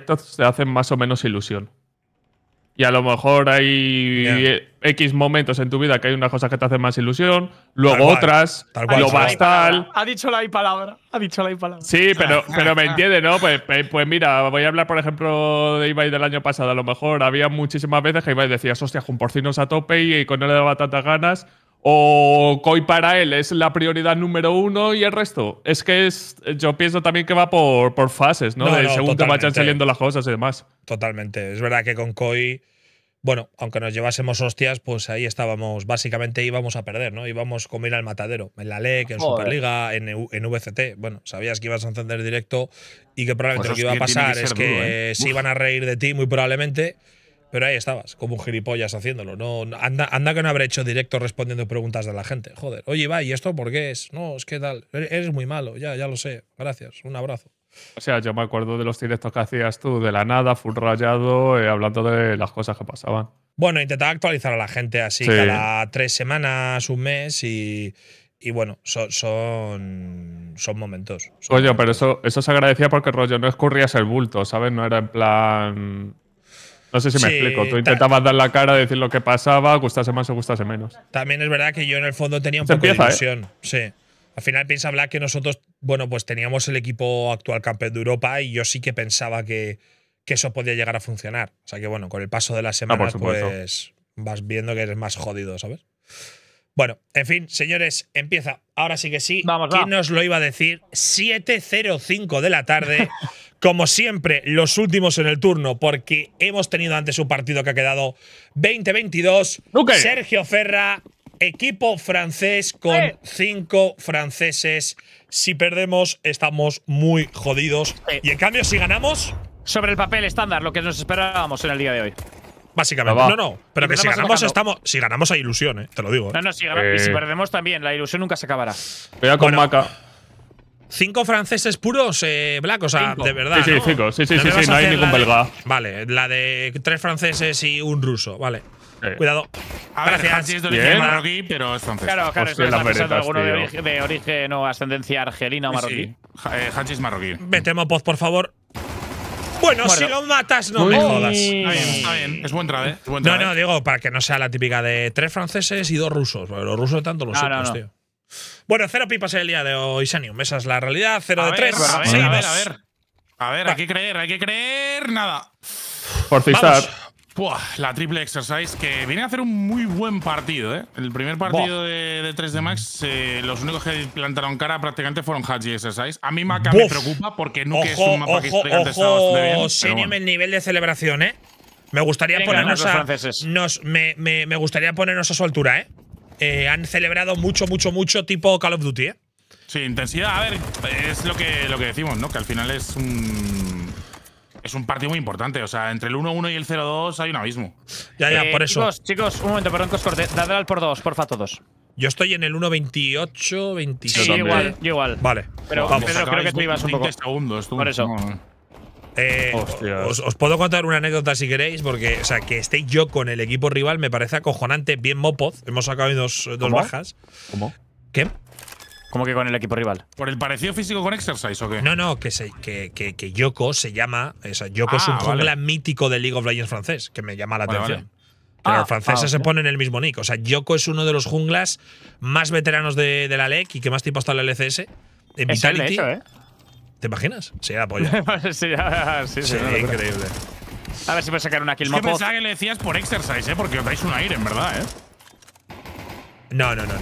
te hacen más o menos ilusión. Y a lo mejor hay X momentos en tu vida que hay unas cosas que te hacen más ilusión, luego otras, lo tal Ha dicho la I palabra. Ha dicho la Sí, pero, pero me entiende, ¿no? Pues, pues, pues, mira, voy a hablar, por ejemplo, de Ibai del año pasado. A lo mejor había muchísimas veces que Ibai decía, hostia, un porcinos a tope y con no le daba tantas ganas o Koi para él es la prioridad número uno y el resto. Es que yo pienso también que va por, por fases, ¿no? de según te vayan saliendo las cosas y demás. Totalmente. Es verdad que con Koi, bueno, aunque nos llevásemos hostias, pues ahí estábamos, básicamente íbamos a perder, ¿no? Íbamos como ir al matadero, en la LEC, en Superliga, en, e en, VCT. Bueno, sabías que ibas a encender directo y que probablemente pues lo que iba a pasar es que, si ¿eh? se iban a reír de ti muy probablemente. Pero ahí estabas, como un gilipollas haciéndolo. No, anda, anda que no habré hecho directo respondiendo preguntas de la gente. Joder, oye, va, ¿y esto por qué es? No, es que tal. Er, eres muy malo, ya, ya lo sé. Gracias, un abrazo. O sea, yo me acuerdo de los directos que hacías tú, de la nada, full rayado, eh, hablando de las cosas que pasaban. Bueno, intentaba actualizar a la gente así cada tres semanas, un mes y, y bueno, son, son, momentos. Son Oye, pero eso, eso se agradecía porque rollo no escurrías el bulto, ¿sabes? No era en plan no sé si me explico. Tú intentabas dar la cara, decir lo que pasaba, gustase más o gustase menos. También es verdad que yo en el fondo tenía un poco de ¿eh? ilusión. Al final piensa Black que nosotros, bueno, pues teníamos el equipo actual campeón de Europa y yo sí que pensaba que, eso podía llegar a funcionar. O sea que bueno, con el paso de las ah, semanas, pues vas viendo que eres más jodido, ¿sabes? Bueno, en fin, señores, empieza. Ahora sí que sí. Vamos, ¿Quién nos lo iba a decir? 7.05 de la tarde. como siempre, los últimos en el turno, porque hemos tenido antes un partido que ha quedado 20-22. Sergio Ferra, equipo francés con cinco franceses. Si perdemos, estamos muy jodidos. Y en cambio, si ganamos. Sobre el papel estándar, lo que nos esperábamos en el día de hoy. Básicamente. No, no. pero que si ganamos, estamos, si ganamos hay ilusión, eh, te lo digo. Eh. No, no, si, y si eh. perdemos también, la ilusión nunca se acabará. Cuidado con Maca. Cinco franceses puros, eh, Black, o sea, de verdad. Sí, sí, cinco. Sí, sí, sí, no hay ningún belga. vale, la de tres franceses y un ruso, vale. Cuidado. A ver, Gracias. es marroquí, pero es francés. Claro, claro, es de alguno de origen, de origen, o ascendencia argelina o marroquí. Eh, sí. es marroquí. metemos por favor. Bueno, si lo matas, no me jodas. bien, Es buen trade. ¿eh? No, no, digo, para que no sea la típica de tres franceses y dos rusos. Los rusos tanto los no, tío. Bueno, cero pipas el día de hoy, Sanium. Esa es la realidad. Cero de tres. A ver, a ver, a ver. A ver, hay que creer, hay que creer. Nada. Por Puah, la triple exercise que viene a hacer un muy buen partido, ¿eh? El primer partido de, de, 3D Max, eh, los únicos que plantaron cara prácticamente fueron Haji Exercise. A mí Maca me preocupa porque no es un mapa que ojo, bastante bien. el nivel de celebración, ¿eh? Me gustaría ponernos nos, me, me gustaría ponernos a su altura, ¿eh? Eh, han celebrado mucho, mucho, mucho tipo Call of Duty, ¿eh? Sí, intensidad, a ver, es lo que, lo que decimos, ¿no? Que al final es un. Es un partido muy importante. O sea, entre el 1-1 y el 0-2 hay un abismo. Ya, ya, eh, por eso. Chicos, chicos, un momento, perdón que os corte. Dadle al por dos, porfa, todos. Yo estoy en el 1-28, 27. Sí, igual, igual. Vale. Pero Pedro, creo que tú ibas un poco. Segundos, tú. Por eso. Eh, os, puedo contar una anécdota si queréis, porque o sea, que esté yo con el equipo rival me parece acojonante, bien mopoz. Hemos sacado dos, bajas. ¿Cómo? ¿Qué? ¿Cómo que con el equipo rival? ¿Por el parecido físico con Exercise o qué? No, no, que, que, que, Yoko se llama. O sea, Yoko es ah, un jungla mítico de League of Legends francés, que me llama la atención. Pero los ah, franceses ah, se ponen el mismo nick. O sea, Yoko es uno de los junglas más veteranos de, la LEC y que más tipo ha estado en la LCS. En Vitality. ¿eh? ¿Te imaginas? sí polla. Sí, sí, sí, increíble. A ver si puedo sacar una kill Es que pensaba que le decías por exercise, ¿eh? Porque os dais un aire, en verdad, ¿eh? No, no, no,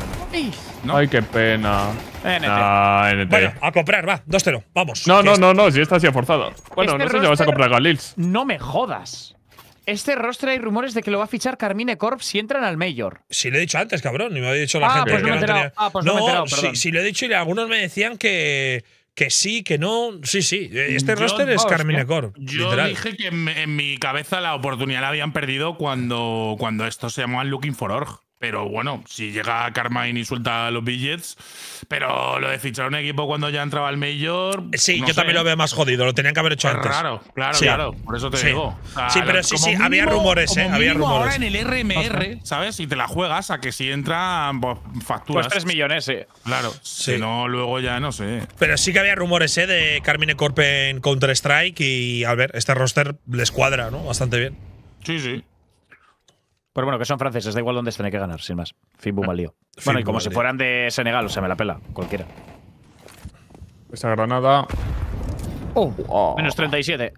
no. Ay, qué pena. NT. Bueno, a comprar, va. dos 0 Vamos. No, no, no, no. Si está así forzado. Bueno, este no sé si vas a comprar Galils. No me jodas. Este rostro hay rumores de que lo va a fichar Carmine Corp si entran al Mayor. Si lo he dicho antes, cabrón. Ni me había dicho la ah, gente. Pues no me Ah, pues no, me he enterado, si, si, lo he dicho y algunos me decían que que sí, que no. Sí, sí. Eh, este roster es Carmine Corp. Yo dije que en, mi cabeza la oportunidad la habían perdido cuando, cuando esto se llamaba Looking for Org. Pero bueno, si llega Carmine y suelta los billetes… Pero lo de fichar un equipo cuando ya entraba el mayor. Sí, yo también lo veo más jodido. Lo tenían que haber hecho antes. Claro, claro, claro. Por eso te digo. sí, pero sí, sí. había rumores, ¿eh? Había rumores. Ahora en el RMR, ¿sabes? Y te la juegas a que si entra, pues, facturas. Pues tres millones, sí. Claro. Si no, luego ya no sé. Pero sí que había rumores, ¿eh? De Carmine Corpen en Counter-Strike. Y a ver, este roster les cuadra, ¿no? Bastante bien. Sí, sí. Pero bueno, que son franceses, da igual dónde estén, que ganar, sin más. Fin, boom, al ah, bueno, y como si fueran de Senegal, o sea, me la pela, cualquiera. Esa granada. Oh, Menos 37.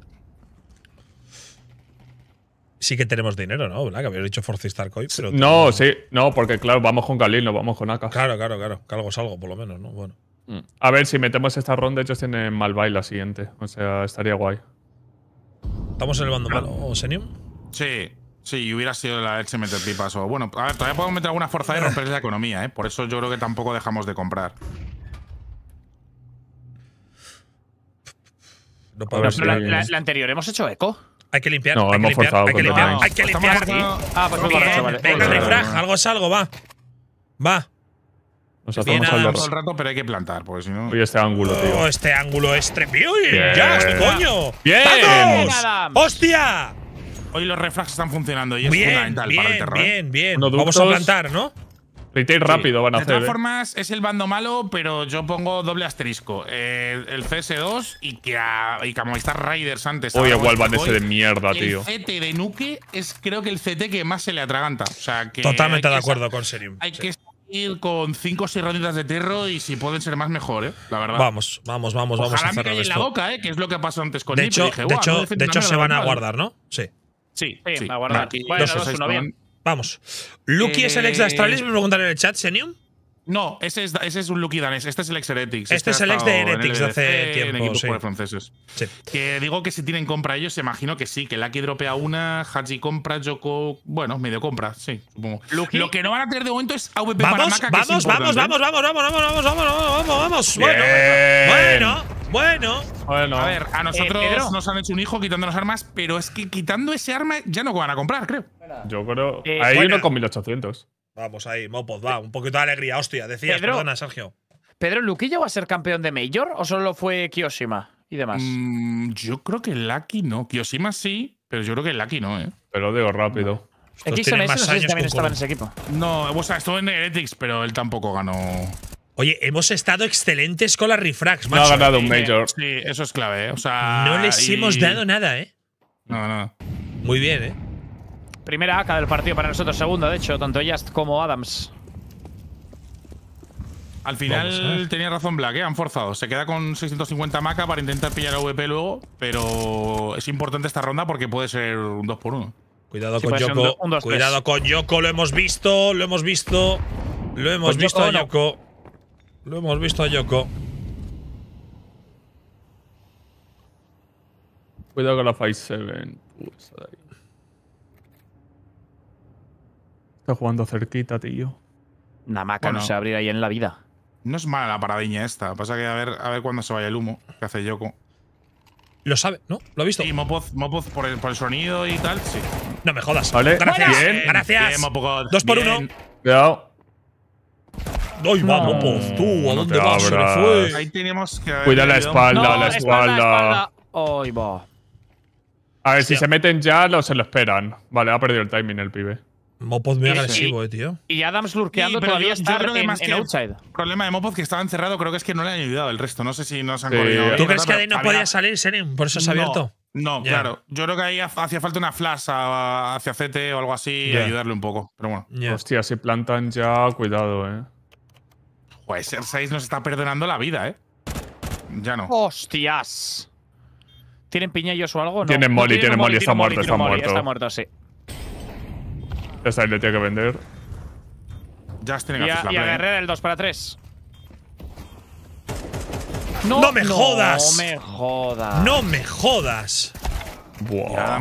Sí que tenemos dinero, ¿no? ¿Verdad? Que dicho Force Star No, sí, no, porque claro, vamos con Galil, no vamos con Aka. Claro, claro, claro. Que algo es algo, por lo menos, ¿no? Bueno. Mm. A ver, si metemos esta ronda, ellos tienen baile la siguiente. O sea, estaría guay. ¿Estamos en el bando malo, Senium? Sí. Sí, hubiera sido la leche meter pipas o... Bueno, a ver, todavía podemos meter alguna fuerza de romper la economía, ¿eh? Por eso yo creo que tampoco dejamos de comprar. No la, anterior, ¿hemos hecho eco? Hay que limpiar, no, hay, hemos que limpiar hay que limpiar, Ah, pues vale. venga, refrag. algo es algo, va. Va. Nos hacemos al todo el rato, pero hay que plantar, pues si no. Oye, este ángulo, tío. O oh, este ángulo es tremendo. ¡Ya, coño! ¡Bien! ¡Hostia! hoy los refrags están funcionando y es fundamental para el terror. ¿eh? Bien, bien, Vamos a plantar, ¿no? Retail rápido van a hacer. De todas ¿eh? formas, es el bando malo, pero yo pongo doble asterisco. Eh, el CS2 y que, y como está Raiders antes. Oye, igual van ese de mierda, tío. El CT de Nuke es creo que el CT que más se le atraganta. O sea, que Totalmente de acuerdo con Serium. Hay que ir con 5 o 6 ronditas de terror y si pueden ser más, mejor, ¿eh? La verdad. Vamos, vamos, vamos, vamos a me la boca, ¿eh? Que es lo que pasó antes con De hecho, de hecho, de hecho se van a guardar, ¿no? Sí. Sí, sí, a guardar. aquí. Bueno, Vamos. ¿Lucky es el ex de Astralis? Me preguntaron en el chat, Senium. No, ese es, un Lucky danés. Este es el ex Heretics. Este, es el ex de Heretics de hace tiempo. En equipos franceses. Sí. Que digo que si tienen compra ellos, imagino que sí. Que Lucky dropea una, Haji compra, Joko. Bueno, medio compra, sí, Lo que no van a tener de momento es AVP vamos, para Maca, vamos, que vamos, vamos, vamos, vamos, vamos, vamos, vamos, vamos, vamos, vamos. Bueno, bueno. Bueno. A ver, a eh, nosotros nos han hecho un hijo quitando las armas, pero es que quitando ese arma ya no van a comprar, creo. Yo creo. Eh, ahí uno con 1800. Vamos ahí, Mopos, va. Un poquito de alegría, hostia. Decías, Pedro, perdona, Sergio. ¿Pedro Luquillo va a ser campeón de Major o solo fue Kiyoshima y demás? Mm, yo creo que Lucky no. Kiyoshima sí, pero yo creo que Lucky no, ¿eh? Pero digo rápido. No. no también estaba en ese equipo. No, o sea, estuvo en Heretics, pero él tampoco ganó. Oye, hemos estado excelentes con las refrax. macho. No ha ganado un Major. Sí, eso es clave. ¿eh? O no les hemos dado nada, ¿eh? No, no. Muy bien, ¿eh? Primera AK del partido para nosotros, segunda, de hecho, tanto Just como Adams. Al final tenía razón Black, ¿eh? han forzado. Se queda con 650 maca para intentar pillar a VP luego, pero es importante esta ronda porque puede ser un 2 por 1 Cuidado con Yoko. Cuidado con Yoko, lo hemos visto, lo hemos visto. Lo hemos visto Yoko, a lo hemos visto a Yoko. Cuidado con la Fight 7. está jugando cerquita, tío. Una maca que no se abrirá ahí en la vida. No es mala la paradiña esta. Pasa que a ver, a ver cuándo se vaya el humo que hace Yoko. Lo sabe, ¿no? Lo ha visto. Sí, Mopoz, Mopoz por, el, sonido y tal, sí. No me jodas. Gracias. Bien, gracias. Dos por uno. Cuidado. Ay, vamos, pues, tú, ¿a dónde vas? Ahí tenemos que. Cuida la espalda, la espalda. va. A ver, si se meten ya, o se lo esperan. Vale, ha perdido el timing el pibe. Mopoz muy agresivo, eh, tío. Y Adams lurkeando pero todavía está en, outside. El problema de Mopoz que estaba encerrado, creo que es que no le han ayudado el resto. No sé si nos han corrido. ¿Tú crees que ahí no podía salir, seren? Por eso se ha abierto. No, claro. Yo creo que ahí hacía falta una flash hacia CT o algo así y ayudarle un poco. Pero bueno. Hostia, se plantan ya, cuidado, eh. Pues Ser6 nos está perdonando la vida, ¿eh? Ya no. ¡Hostias! ¿Tienen piñellos o algo? Tienen molly, tienen molly, está, muerto, está muerto, está muerto. sí. Ya 6 le tiene que vender. Ya tiene Y, a, y el 2 para 3. No, me jodas! ¡No me jodas! ¡No me jodas! Buah.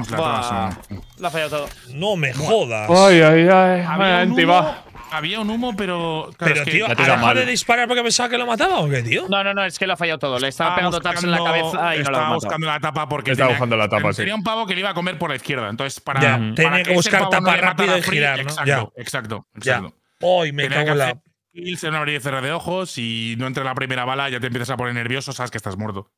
Lo ha fallado todo. ¡No me jodas! ¡Ay, ay, ay! ay había un humo, pero. Claro, pero, que tío, ¿ha dejado de disparar porque pensaba que lo mataba o qué, tío? No, no, no, es que lo ha fallado todo. Le estaba, pegando tapas en la cabeza y no lo Estaba buscando la tapa porque. Estaba buscando Tenía un pavo que le iba a comer por la izquierda. Entonces, para. Ya, tenía que, buscar tapa rápido y girar, ¿no? Exacto, exacto. exacto. Hoy me cago en la. Kills abrir y cerrar de ojos y no entra la primera bala, ya te empiezas a poner nervioso, sabes que estás muerto.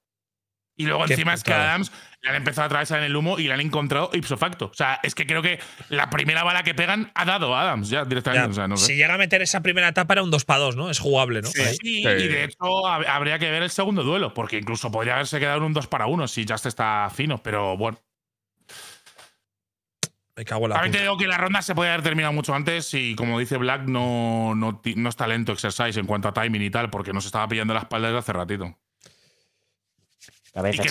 Y luego encima es que Adams le han empezado a atravesar en el humo y le han encontrado ipso facto. O sea, es que creo que la primera bala que pegan ha dado a Adams ya directamente. Si llega a meter esa primera etapa era un 2 para 2, ¿no? Es jugable, ¿no? Sí, y de hecho habría que ver el segundo duelo, porque incluso podría haberse quedado en un 2 para 1 si Just está fino, pero bueno. Me cago en la te digo que la ronda se puede haber terminado mucho antes y como dice Black, no, no, es talento exercise en cuanto a timing y tal, porque no se estaba pillando la espalda desde hace ratito y que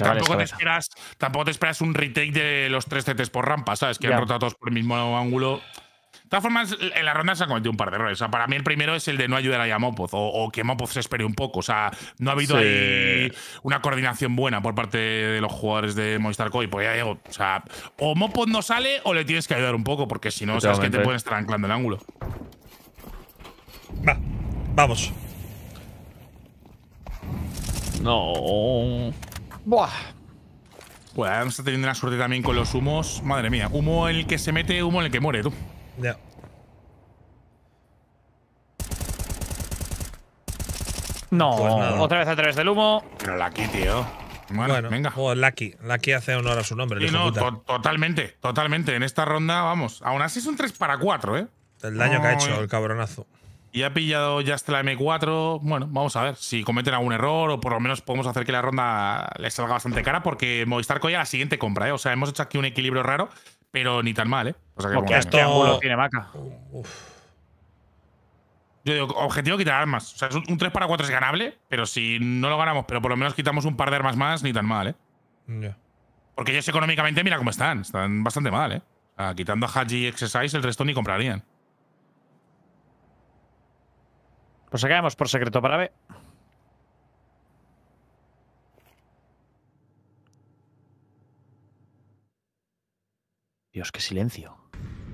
tampoco, Te esperas, un retake de los tres CTs por rampa, ¿sabes? Que han rotado todos por el mismo ángulo. De todas formas, en la ronda se han cometido un par de errores. para mí el primero es el de no ayudar a Yamopoz o, que Mopoz se espere un poco. O sea, no ha habido ahí una coordinación buena por parte de los jugadores de Movistar Coy. pues ya digo, o sea, Mopoz no sale o le tienes que ayudar un poco, porque si no, sabes que te pueden estar anclando el ángulo. Va, vamos. No. Buah. Pues se está teniendo una suerte también con los humos. Madre mía, humo el que se mete, humo el que muere, tú. Ya. No, pues otra vez a través del humo. Pero Lucky, tío. Bueno, venga. Oh, Lucky. Lucky hace honor a su nombre. no, totalmente, totalmente. En esta ronda, vamos. Aún así es un 3 para 4, ¿eh? El daño que ha hecho el cabronazo. Y ha pillado ya hasta este la M4. Bueno, vamos a ver si cometen algún error o por lo menos podemos hacer que la ronda les salga bastante cara porque Movistar a la siguiente compra, ¿eh? O sea, hemos hecho aquí un equilibrio raro, pero ni tan mal, ¿eh? O sea, que porque este esto... Ángulo tiene vaca. Yo digo, objetivo quitar armas. O sea, un 3 para 4 es ganable, pero si no lo ganamos, pero por lo menos quitamos un par de armas más, ni tan mal, ¿eh? Porque ellos económicamente, mira cómo están. Están bastante mal, ¿eh? O sea, quitando a Haji y Exercise, el resto ni comprarían. Pues vemos por secreto para B. Dios, qué silencio.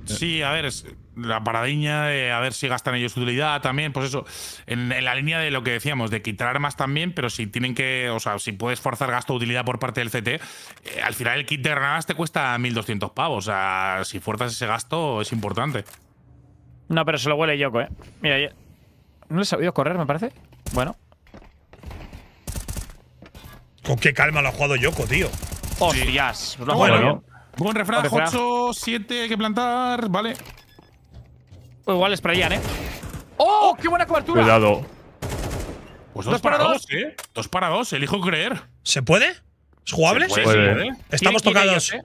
Sí, a ver, la paradiña de eh, a ver si gastan ellos utilidad también, pues eso, en, la línea de lo que decíamos, de quitar armas también, pero si tienen que, o sea, si puedes forzar gasto de utilidad por parte del CT, eh, al final el kit de te cuesta 1.200 pavos, o sea, si fuerzas ese gasto es importante. No, pero se lo huele Yoko, ¿eh? Mira, no les ha sabido correr, me parece. Bueno. Con qué calma lo ha jugado Yoko, tío. Hostias. Lo bueno. Buen refrag, 8, 7, hay que plantar, vale. Pues igual es para allá, ¿eh? ¡Oh, ¡Oh, qué buena cobertura! Cuidado. Pues dos, para, dos, dos, ¿eh? Dos para dos, elijo creer. ¿Se puede? ¿Es jugable? Sí, Se puede. Estamos tocados. ¿eh?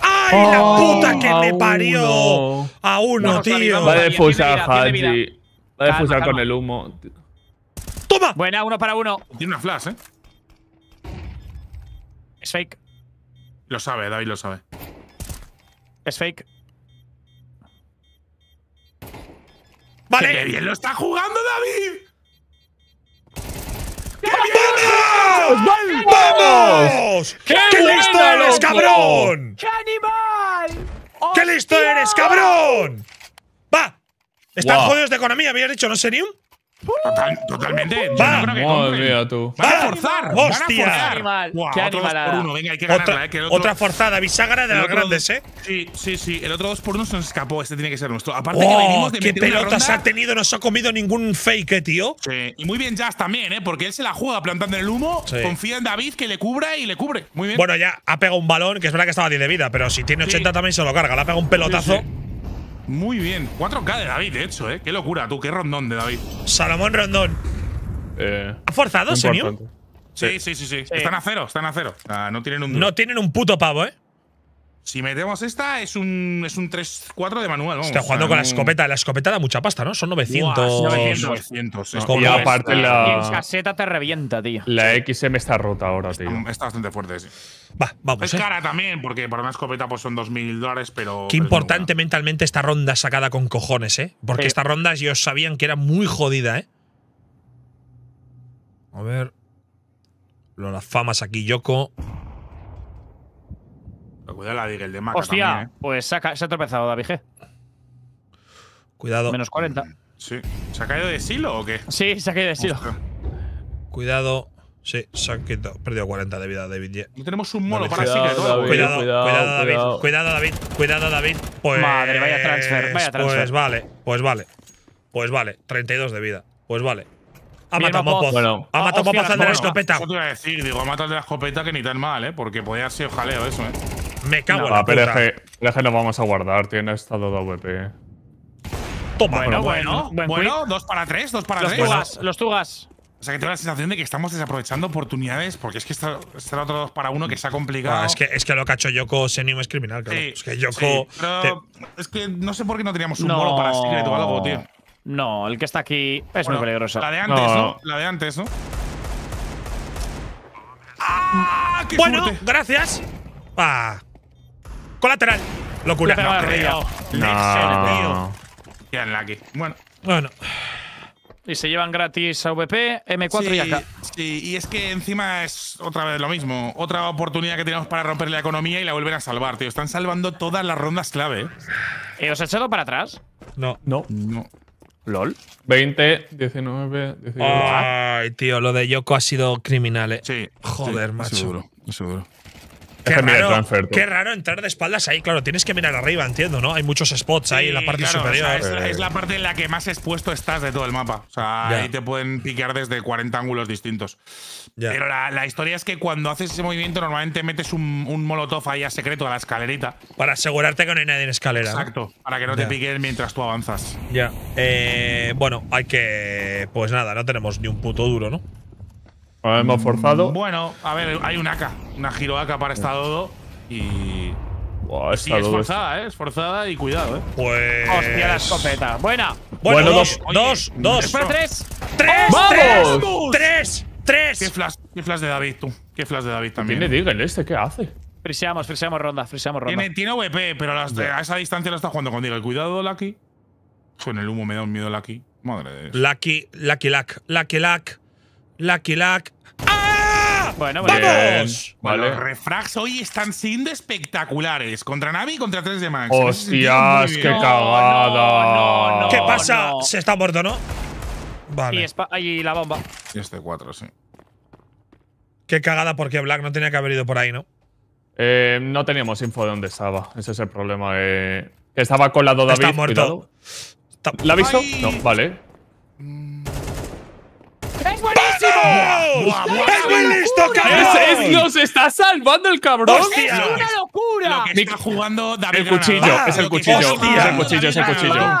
¡Ay, la oh. puta que me parió! A uno, bueno, tío. Vale, pues a Hansi. Va a defusar con el humo. ¡Toma! Buena, uno para uno. Tiene una flash, ¿eh? Es fake. Lo sabe, David lo sabe. Es fake. ¡Vale! ¡Qué bien lo está jugando, David! ¡Vamos! ¡Vamos! ¡Qué, listo eres, cabrón! ¡Qué animal! ¡Qué listo eres, cabrón! Están jodidos de economía, habías dicho, ¿no, sería un totalmente. Va. Madre mía, tú. Van a forzar. ¡Hostia! Qué animal. ¿Qué animal por uno. Venga, hay que otra, eh, otra forzada, bisagra de los grandes, ¿eh? Sí, sí, sí. El otro 2 por 1 se nos escapó. Este tiene que ser nuestro. Aparte que oh, venimos de ¡Qué pelotas ha tenido! No se ha comido ningún fake, eh, tío. Sí. Y muy bien Jazz también, ¿eh? Porque él se la juega plantando el humo. Confía en David que le cubra y le cubre. Muy bien. Bueno, ya ha pegado un balón, que es verdad que estaba 10 de vida, pero si tiene 80 también se lo carga. Le ha pegado un pelotazo. Muy bien. 4K de David, de hecho, ¿eh? Qué locura, tú. Qué rondón de David. Salomón Rondón. Eh, ¿Ha forzado, señor? Sí, sí, sí, sí, Están a cero, están a cero. no tienen un… No tienen un puto pavo, ¿eh? Si metemos esta, es un, es un 3-4 de manual. Vamos. Está jugando con la escopeta. La escopeta da mucha pasta, ¿no? Son 900. 900. y aparte la… caseta te revienta, tío. La XM está rota ahora, tío. Está, bastante fuerte, sí. Va, vamos. Es eh. cara también, porque para una escopeta pues son 2.000 dólares, pero… Qué importante mentalmente esta ronda sacada con cojones, ¿eh? Porque esta ronda, rondas ellos sabían que era muy jodida, ¿eh? A ver… Las famas aquí, Yoko. Cuidado David, el de Maca Hostia, ¿eh? pues se ha, tropezado David G. Cuidado. Menos 40. Mm, sí. ¿Se ha caído de silo o qué? Sí, se ha caído de silo. Cuidado. Sí, se ha quitado. Perdido 40 de vida, David. No tenemos un mono para cuidado, que todo. Cuidado, cuidado, David. Cuidado. David. Cuidado, pues, David. Madre, vaya transfer. Vaya pues transfer. Pues vale, pues vale. Pues vale. 32 de vida. Pues vale. Ha matado Mopoz. Ha matado Mopoz de la escopeta. Eso te iba a decir, digo, ha matado de la escopeta que ni tan mal, ¿eh? Porque podía haber sido jaleo eso, ¿eh? Me cago en la puta. no el lo vamos a guardar, tiene estado de Toma, bueno, bueno, bueno, dos para tres, dos para los tres. los tugas. O sea, que tengo la sensación de que estamos desaprovechando oportunidades porque es que está, está otro dos para uno, que se ha complicado. Ah, es, que, es que lo que ha hecho Yoko Senior es criminal, claro. es que Yoko. Es que no sé por qué no teníamos un bolo para Secret o algo, tío. No, el que está aquí es muy peligroso. La de antes, ¿no? La de antes, ¿no? ¡Ah! ¡Qué bueno, gracias. Ah. Colateral. Locura. No, creo. no. la que Bueno. Bueno. Y se llevan gratis a VP, M4 y acá Sí, y es que encima es otra vez lo mismo. Otra oportunidad que tenemos para romper la economía y la vuelven a salvar, tío. Están salvando todas las rondas clave. ¿eh? ¿Eh, ¿Os he echado para atrás? No. No. No. LOL. 20, 19, 19. Ay, tío, lo de Yoko ha sido criminal, eh. Sí. Joder, macho. Seguro, seguro. Qué raro, entrar de espaldas ahí, claro, tienes que mirar arriba, entiendo, ¿no? Hay muchos spots ahí en la parte superior. es, la, eh. parte en la que más expuesto estás de todo el mapa. O sea, ahí te pueden piquear desde 40 ángulos distintos. Pero la, historia es que cuando haces ese movimiento, normalmente metes un, molotov ahí a secreto a la escalerita. Para asegurarte que no hay nadie en escalera. Exacto, para que no te piquen mientras tú avanzas. Ya. Eh, bueno, hay que. Pues nada, no tenemos ni un puto duro, ¿no? hemos mm, forzado. Bueno, a ver, hay un AK, una giro AK para esta Dodo y. Wow, es forzada, ¿eh? Es forzada y cuidado, ¿eh? Pues. Hostia, la escopeta. Buena. Bueno, bueno dos, dos, dos. tres. ¡Tres! ¡Vamos! ¡Tres! ¡Tres! ¿Qué flash, qué flash de David, tú? ¿Qué flash de David también? Tiene le este? ¿Qué hace? Friseamos, friseamos ronda, friseamos ronda. Tiene, tiene VP, pero a esa distancia lo está jugando con Diga. Cuidado, Lucky. Con el humo me da un miedo Lucky. Madre de Dios. Lucky, Lucky, Luck. Lucky, Luck. Lucky Luck. ¡Ah! Bueno, vale. ¡Vamos! Los refrags hoy están siendo espectaculares. Contra Navi y contra 3 de Max. ¡Hostias, qué cagada! No, no, ¿Qué pasa? Se está muerto, ¿no? Vale. Y, la bomba. Y este 4, sí. Qué cagada porque Black no tenía que haber ido por ahí, ¿no? Eh, no teníamos info de dónde estaba. Ese es el problema. Eh. estaba colado David. Está muerto. ¿La ha visto? No, vale. ¡Es muy listo, cabrón! Es, ¡Nos está salvando el cabrón! ¡Es una locura! Lo que está jugando David el cuchillo, es el cuchillo, es el cuchillo, es el cuchillo.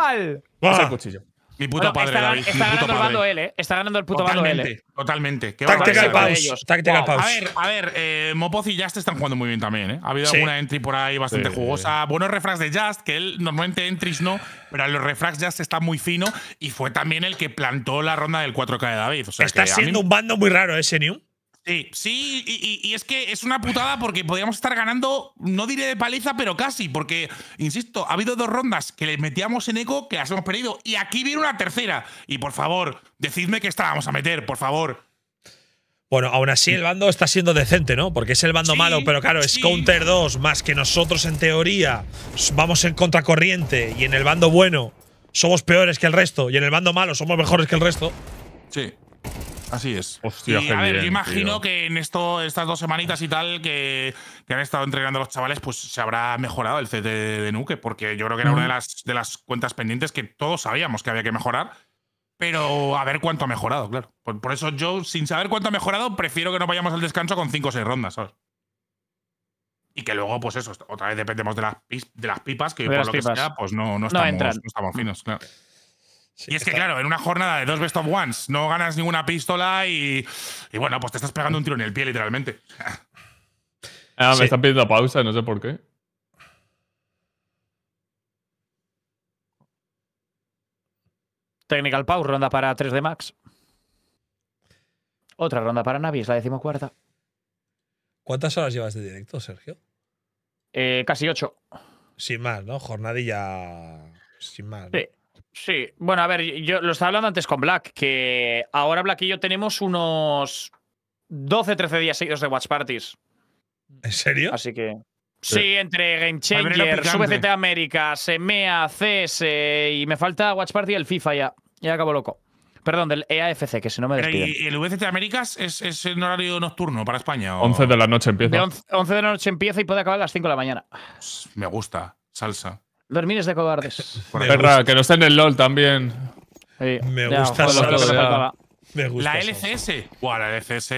Es el cuchillo. Mi puto padre, está, David. Está ganando el bando L, ¿eh? Está ganando el puto totalmente, bando L. Totalmente. Tactical pause. Tactical wow. pause. A ver, a ver eh, Mopoz y Just están jugando muy bien también, ¿eh? Ha habido alguna entry por ahí bastante jugosa. Buenos refrags de Just, que él normalmente entries no, pero los refrags Just está muy fino y fue también el que plantó la ronda del 4K de David. O sea, está siendo un bando muy raro ese eh, New. Sí, sí, y, es que es una putada porque podríamos estar ganando, no diré de paliza, pero casi, porque, insisto, ha habido dos rondas que le metíamos en eco que las hemos perdido, y aquí viene una tercera. Y por favor, decidme que estábamos a meter, por favor. Bueno, aún así el bando está siendo decente, ¿no? Porque es el bando malo, pero claro, es Counter 2, más que nosotros en teoría vamos en contracorriente y en el bando bueno somos peores que el resto y en el bando malo somos mejores que el resto. Sí. Así es. Hostia, a ver, yo imagino que en esto, estas dos semanitas y tal que, han estado entregando los chavales, pues se habrá mejorado el CT de, Nuke, porque yo creo que era una de las, cuentas pendientes que todos sabíamos que había que mejorar. Pero a ver cuánto ha mejorado, claro. Por, eso yo, sin saber cuánto ha mejorado, prefiero que no vayamos al descanso con cinco o 6 rondas, ¿sabes? Y que luego, pues eso, otra vez dependemos de las pipas, que pues no estamos finos, claro. por y es que, claro, en una jornada de dos best of ones no ganas ninguna pistola y, y bueno, pues te estás pegando un tiro en el pie, literalmente. Ah, me están pidiendo pausa, no sé por qué. Technical pause, ronda para 3 d Max. Otra ronda para Navi, es la decimocuarta. ¿Cuántas horas llevas de directo, Sergio? Eh, casi ocho. Sin más, ¿no? Jornadilla. Sin más. Sí, bueno, a ver, yo lo estaba hablando antes con Black, que ahora Black y yo tenemos unos 12, 13 días seguidos de Watch Parties. ¿En serio? Así que. Sí, entre Game Changer, VCT América, SEMEA, CS y me falta Watch Party el FIFA ya. Ya acabo loco. Perdón, del EAFC, que si no me despiden. ¿Y el VCT Américas es, es, en horario nocturno para España? 11 de la noche empieza. 11 de la noche empieza y puede acabar a las 5 de la mañana. Pues, me gusta, salsa. Dormir de cobardes. Perra, que no está en el LOL también. me gusta la LCS. Buah, la LCS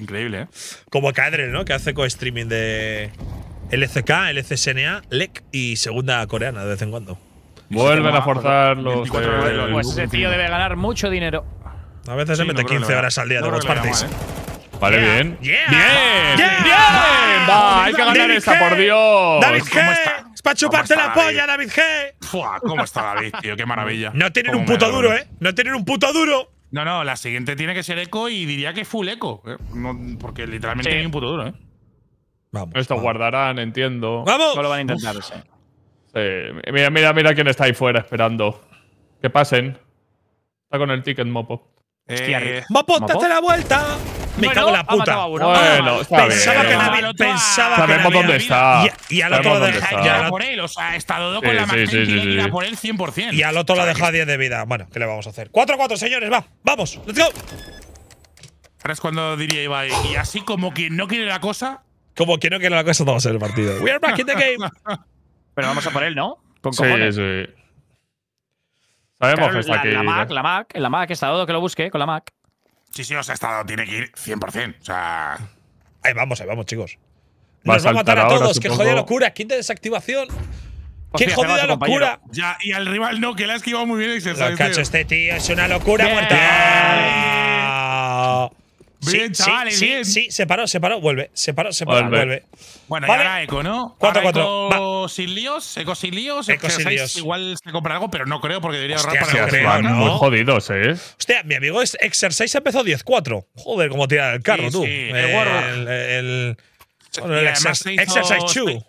increíble, ¿eh? Como Cadre, ¿no? Que hace co-streaming de LCK, LCSNA, LEC y segunda coreana de vez en cuando. Vuelven a forzar los. Eh, pues ese tío debe ganar mucho dinero. A veces se mete 15 horas al día de los parties. ¿eh? Vale, bien. ¡Bien! ¡Bien! hay que ganar esta, por Dios. ¿Cómo está? Es para chuparte la polla, David G. ¡Fuah! ¿Cómo está David, tío? Qué maravilla. No tienen un puto duro, ¿eh? No tienen un puto duro. No, no, la siguiente tiene que ser eco y diría que full eco. ¿eh? porque literalmente sí. un puto duro, ¿eh? Vamos. Esto guardarán, entiendo. ¡Vamos! Solo van a intentar, Mira, mira, mira quién está ahí fuera esperando. Que pasen. Está con el ticket, Mopo. Mopo, eh, Mopo, date la vuelta. Me cago en la puta. bueno, pensaba que nadie había, pensaba Sabemos dónde está. Y, al otro lo deja. por él, o sea, ha estado con la por él 100%. Y al otro lo deja 10 de vida. Bueno, ¿qué le vamos a hacer? 4-4, señores, va. Vamos, let's go. Ahora es cuando diría Ibai, y así como quien no quiere la cosa. Como quien no quiere la cosa, vamos a hacer el partido. We are back in the game. Pero vamos a por él, ¿no? Sí, sí. Sabemos que está la, aquí. La ¿eh? Mac, la Mac, la Mac, está todo que lo busque con la Mac. Sí, sí, os ha Estado tiene que ir 100%. O sea. Ahí vamos, ahí vamos, chicos. Nos va a matar a todos, ¡Qué jodida locura. Quinta desactivación. ¡Qué jodida locura! Ya, y al rival no, que la ha esquivado muy bien y se Lo cacho, este tío es una locura, muerta. Bien, sí, chavales, sí, bien. Sí, se paró, se paró, vuelve, se paró, se paró, vuelve. Bueno, ya era ahora Eco, ¿no? 4-4. sin líos, Eco sin líos. Eco sin líos. Igual se compra algo, pero no creo porque debería ahorrar para van, Muy jodidos, ¿eh? Hostia, mi amigo es Exercise empezó 10-4. Joder, cómo tira el carro, tú. el, el, el, hizo, Exercise 2.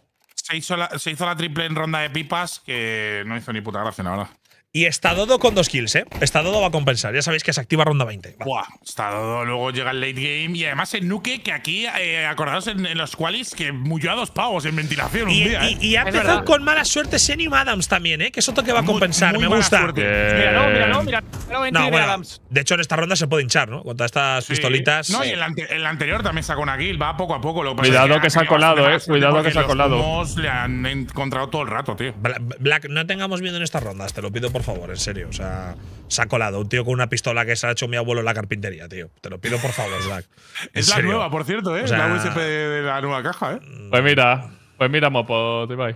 la, se hizo la triple en ronda de pipas que no hizo ni puta gracia, la verdad. Y está Dodo con dos kills, ¿eh? Está Dodo va a compensar. Ya sabéis que se activa ronda 20. Está está luego llega el late game. Y además el Nuke, que aquí, eh, acordaos en, los qualis, que murió a dos pavos en ventilación ¿eh? y, ha empezado con mala suerte Senim Adams también, ¿eh? Que es otro que va a compensar. Me gusta. Eh, mira, no, mira, no, mira. De hecho, en esta ronda se puede hinchar, ¿no? todas estas pistolitas. No, y el, anterior también sacó una kill. Va poco a poco. Lo Cuidado que, se ha colado, ¿eh? Cuidado que se ha colado. le han encontrado todo el rato, tío. Black, no tengamos miedo en estas rondas, te lo pido por por favor, en serio. O sea, se ha colado un tío con una pistola que se ha hecho mi abuelo en la carpintería, tío. Te lo pido, por favor, Black. es la nueva, por cierto, ¿eh? la USP de la nueva caja, ¿eh? Mm. Pues mira, pues mira, Mopo, te vais.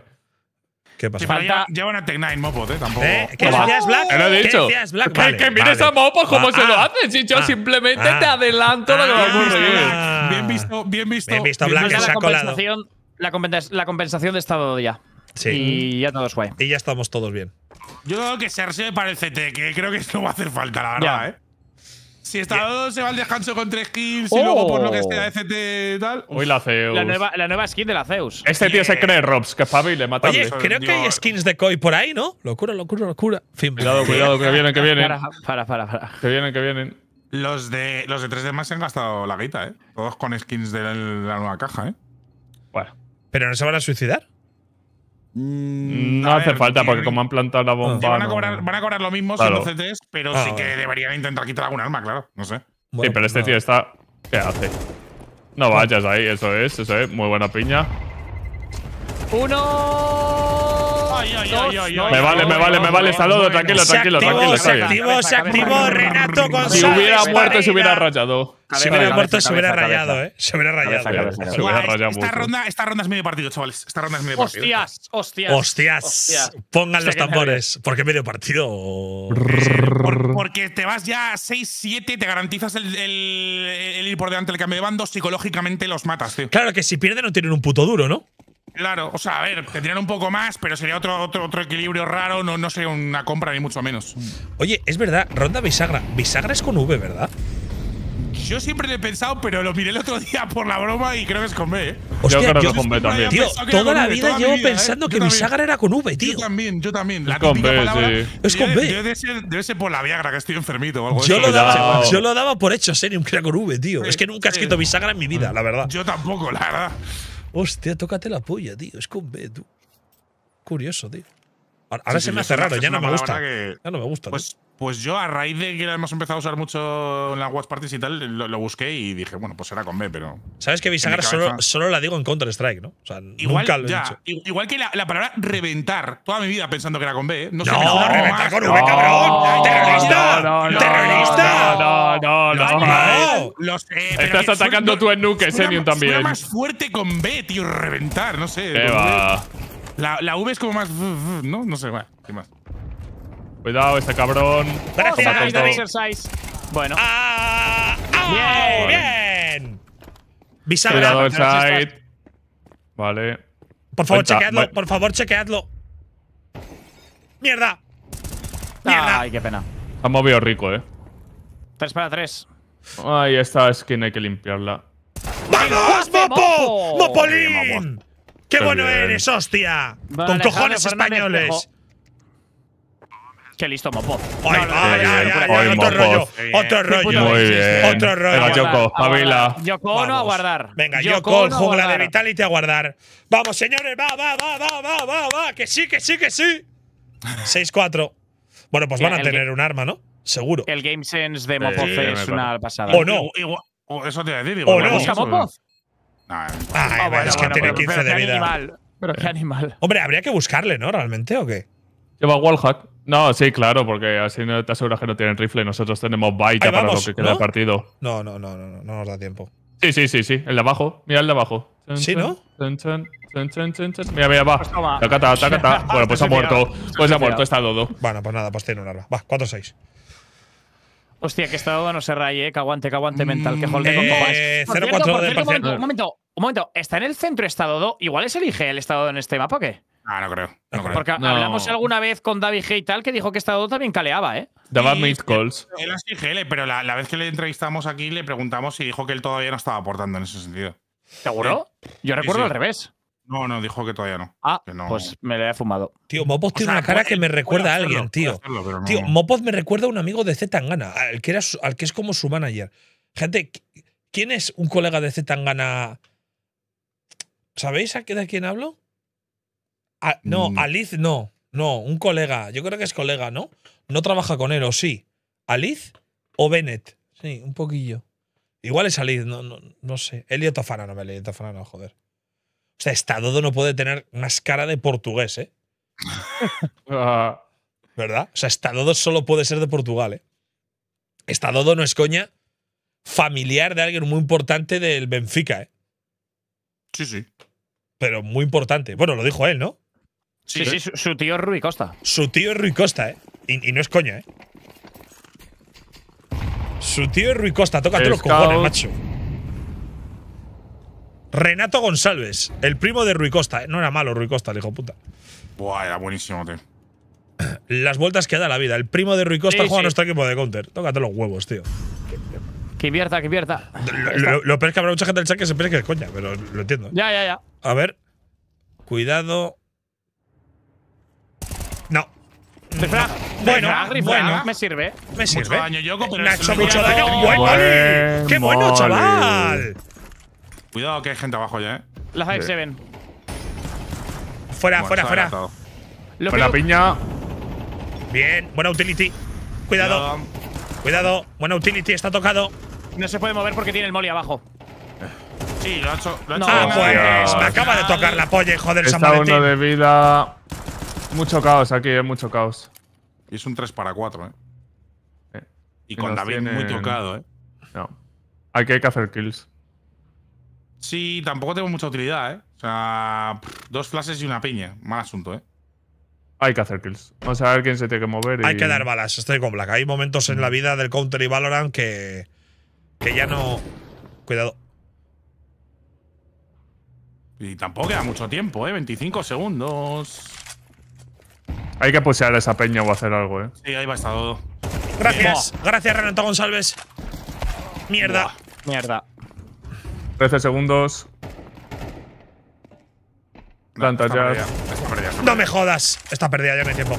¿Qué pasa? Falta... Lleva una Tech 9 mopo ¿eh? Tampoco. ¿Eh? ¿Qué decías, Black? ¿Qué decías, Black? Que, mires a mopo cómo ah, se lo ah. hace, Yo yo ah. simplemente te adelanto lo que va Bien visto, bien visto. Bien visto, Black, La compensación, la compensación de estado ya. Y ya todos guay. Y ya estamos todos bien. Yo creo que el CT, que creo que esto va a hacer falta, la verdad, ¿eh? Si está se va al descanso con tres kills y luego por pues, lo que sea CT y tal. Uy, la Zeus. La nueva, la nueva, skin de la Zeus. Este tío se cree Robs, que le mata. Oye, creo que hay skins de Koi por ahí, ¿no? Locura, locura, locura. Cuidado, cuidado, que vienen, que vienen. Para, para, para. Que vienen, que vienen. Los de, los de 3 demás se han gastado la guita, ¿eh? Todos con skins de la nueva caja, ¿eh? Bueno. ¿Pero no se van a suicidar? Mm, no hace falta, porque eh, como han plantado la bomba. Van a, cobrar, lo mismo sin pero sí que deberían intentar quitar algún arma, claro. No sé. sí, pero este pues tío está. ¿Qué hace? No vayas ahí, eso es, eso es. Muy buena piña. ¡Uno! me vale, me vale, me vale. Saludo, tranquilo, tranquilo, tranquilo. Se activó, se activó Renato González. Si hubiera muerto, se hubiera rayado. Si hubiera muerto, se hubiera rayado, eh. Se hubiera rayado. Se hubiera rayado esta, ronda, es medio partido, chavales. Esta ronda es medio partido. Hostias, hostias. Hostias. Pongan los tambores. porque medio partido? porque te vas ya a 6-7, te garantizas el, ir por delante del cambio de bando. Psicológicamente los matas, tío. Claro que si pierden, no tienen un puto duro, ¿no? Claro, o sea, a ver, tendrían un poco más, pero sería otro, otro, otro equilibrio raro, no, no sería una compra ni mucho menos. Oye, es verdad, ronda bisagra. Bisagra es con V, ¿verdad? Yo siempre lo he pensado, pero lo miré el otro día por la broma y creo que es con B, ¿eh? yo creo que es con B también. toda la vida llevo ¿eh? pensando que bisagra era con V, tío. Yo también, yo también. es con B, sí. Es con B. Debe, ser, por la Viagra, que estoy enfermito o algo yo Lo daba, yo lo daba por hecho, serio que era con V, tío. es que nunca he escrito bisagra en mi vida, la verdad. Yo tampoco, la verdad. Hostia, tócate la polla, tío. Es con B, tú. Curioso, tío. Ahora, se me hace raro, ya no me gusta. ya no me gusta. Pues yo, a raíz de que la hemos empezado a usar mucho en las watch parties y tal, lo, busqué y dije, bueno, pues será con B, pero. ¿Sabes que Bisagra solo, solo, la digo en Counter-Strike, no? O sea, igual, nunca lo he dicho. Igual que la, palabra reventar, toda mi vida pensando que era con B, No, no No, reventar con V, cabrón. ¡Terrorista! No, no, No, no, no. no, Lo sé. Estás atacando tú en Nuke, Senium también. más fuerte con B, tío, reventar, no sé. La, la V es como más. No, no sé, ¿qué más? Cuidado, este cabrón. Gracias, Exercise. Bueno. Ah, ah, bien. ¡Bien! Cuidado Vale. Por favor, chequeadlo. Por favor, chequeadlo. ¡Mierda! ¡Mierda! Ay, qué pena. Ha movido rico, eh. Tres para tres. Ay, esta skin hay que limpiarla. ¡Vamos, Mopo! ¡Mopolín! ¡Qué, bueno eres, hostia! Con cojones españoles. Qué listo, Mopo. ¡Ay, ay, otro, rollo, otro rollo. Muy bien. Otro rollo. Venga, Yoko, Pavila. Yoko no a guardar. Venga, Yoko, jugla de Vitality a guardar. Vamos, señores, va, va, va, va, va, va, va. Que sí, que sí, que sí. 6-4. Bueno, pues van a tener un arma, ¿no? Seguro. El Game Sense de Mopoz es una pasada. O no. eso te iba a o no. ¿Busca Mopoz? Ay, es que tiene 15 de vida. Pero qué animal. Hombre, habría que buscarle, ¿no? ¿Realmente o qué? Lleva wallhack. No, sí, claro, porque así no te aseguras que no tienen rifle. Nosotros tenemos baita para lo que queda el partido. No, no, no, no, no, nos da tiempo. Sí, sí, sí, sí. El de abajo. Mira el de abajo. ¿Sí, no? Mira, mira, va. Pues tacata, tacata. Bueno, pues ha muerto. Pues ha muerto, está dodo. Bueno, pues nada, pues tiene un arma. Va, 4-6. Hostia, que estado dodo no se raye, eh, que aguante, que aguante mm, mental, que holde eh, con cojones. 0-4 eh, Un momento, un momento. ¿Está en el centro está dodo? ¿Igual es elige el estado en este mapa o qué? Ah, no creo. Porque hablamos alguna vez con David Hey tal que dijo que Estado también caleaba, ¿eh? Daba calls. Él así pero la, la, vez que le entrevistamos aquí le preguntamos si dijo que él todavía no estaba aportando en ese sentido. ¿Seguro? Yo recuerdo al revés. No, no, dijo que todavía no. Ah, pues me le he fumado. Tío, Mopoz tiene una cara que me recuerda a alguien, tío. tío, Mopoz me recuerda a un amigo de Z Tangana, al que, era, al que es como su manager. Gente, ¿quién es un colega de Z Tangana? ¿Sabéis a de quién hablo? no, mm. Aliz no. No, un colega. Yo creo que es colega, ¿no? No trabaja con él, o sí. ¿Aliz o Bennett? Sí, un poquillo. Igual es Aliz, no, no, no sé. Elliot Afana, no me Elliot no, joder. O sea, Estadodo no puede tener más cara de portugués, ¿eh? ¿Verdad? O sea, Estadodo solo puede ser de Portugal, ¿eh? Estadodo no es coña familiar de alguien muy importante del Benfica, ¿eh? Sí, sí. Pero muy importante. Bueno, lo dijo él, ¿no? Sí, sí, su, tío es Rui Costa. Su tío es Rui Costa, ¿eh? Y, no es coña, ¿eh? Su tío es Rui Costa. Tócate los cojones, macho. Renato González, el primo de Rui Costa. ¿eh? No era malo Rui Costa, el hijo puta. Buah, era buenísimo, tío. Las vueltas que da la vida. El primo de Rui Costa juega en nuestro equipo de counter. Tócate los huevos, tío. Que invierta, que invierta. Lo, peor es que habrá mucha gente del chat que se piensa que es coña, pero lo entiendo. ¿eh? Ya, ya, ya. A ver. Cuidado no. Bueno, bueno, me sirve. Me sirve. Mucho daño, Yoko, mucho daño. Buen mole. ¡Qué bueno, chaval! Cuidado que hay gente abajo ya, eh. Las hay 7. Fuera, fuera, fuera. Lo fuera piña. Bien, buena utility. Cuidado. Cuidado. Buena utility, está tocado. No se puede mover porque tiene el molly abajo. Sí, lo ha hecho. ah, pues. Me acaba de tocar la polla, joder, San Valentín. uno de vida. Mucho caos aquí, hay eh, mucho caos. Y es un 3 para 4, eh. ¿eh? Y con David muy tocado, ¿eh? No. Aquí hay que hacer kills. Sí, tampoco tengo mucha utilidad, ¿eh? O sea, dos flashes y una piña. Mal asunto, ¿eh? Hay que hacer kills. Vamos a ver quién se tiene que mover. Y... Hay que dar balas, estoy con Black. Hay momentos en la vida del Counter y Valorant que. que ya no. Cuidado. Y tampoco queda mucho tiempo, ¿eh? 25 segundos. Hay que pusear esa peña o hacer algo, eh. Sí, ahí va estado. Gracias, gracias Renato González. Mierda. Mierda. Trece segundos. No, ya. No me jodas. Está perdida, ya en hay tiempo.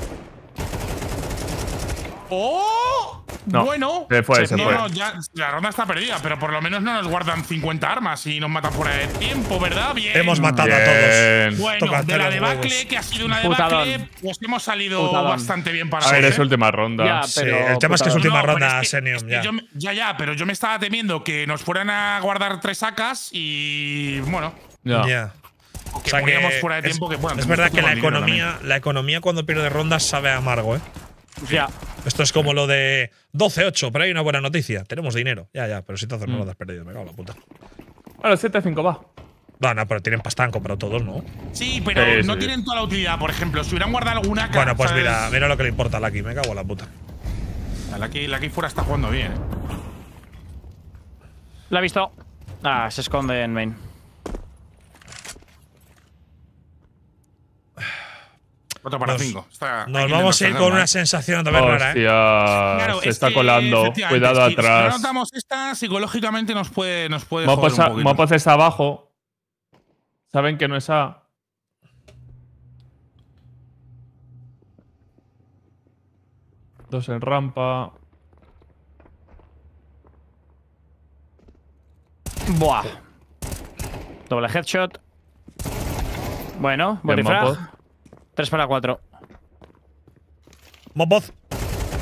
¡Oh! bueno, la ronda está perdida, pero por lo menos no nos guardan 50 armas y nos matan fuera de tiempo, ¿verdad? Bien. Hemos matado a todos. Bueno, de la debacle, que ha sido una debacle, pues hemos salido bastante bien para A ver, es última ronda. Ya, el tema es que es última ronda, Senior. ya. ya, pero yo me estaba temiendo que nos fueran a guardar tres sacas y. Bueno. Ya. Que o sea, fuera de tiempo. Es, es verdad que la economía, la economía cuando pierde rondas sabe amargo, ¿eh? Ya. Esto es como lo de 12-8, pero hay una buena noticia. Tenemos dinero. Ya, ya, pero si te haces no lo mm. has perdido. Me cago la puta. Bueno, 7-5 va. No, pero tienen pasta, han todos, ¿no? Sí, pero no tienen toda la utilidad, por ejemplo. Si hubieran guardado alguna… Bueno, pues mira, lo que le importa a Lucky. Me cago en la puta. La Lucky, fuera está jugando bien, ¿eh? La he visto. Ah, se esconde en main. Otro para Nos vamos a ir con una ¿eh? sensación también rara. ¿eh? se está colando. Cuidado atrás. Si no notamos esta, psicológicamente nos puede. Nos puede Mopos, a, está abajo. Saben que no es A. Dos en rampa. Buah. Doble headshot. Bueno, buen 3 para 4. Mopoz.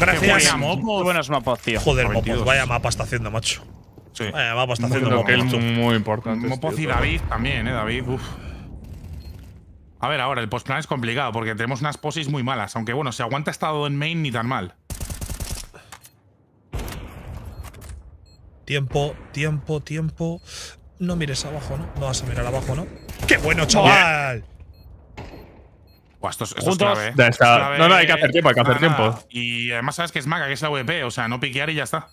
Gracias. Qué es Mopoz, tío. Joder, Mopoz. Vaya mapa está haciendo, macho. Sí. Vaya mapa está haciendo Mopoz. Muy importante. Mopoz este y David también, ¿eh? David, A ver, ahora, el postplan es complicado porque tenemos unas posis muy malas. Aunque bueno, se si aguanta estado en main ni tan mal. Tiempo, tiempo, tiempo. No mires abajo, ¿no? No vas a mirar abajo, ¿no? ¡Qué bueno, chaval! Juntos, no, no, hay que hacer tiempo, hay que hacer tiempo. Y además sabes que es maga, que es la VP, o sea, no piquear y ya está.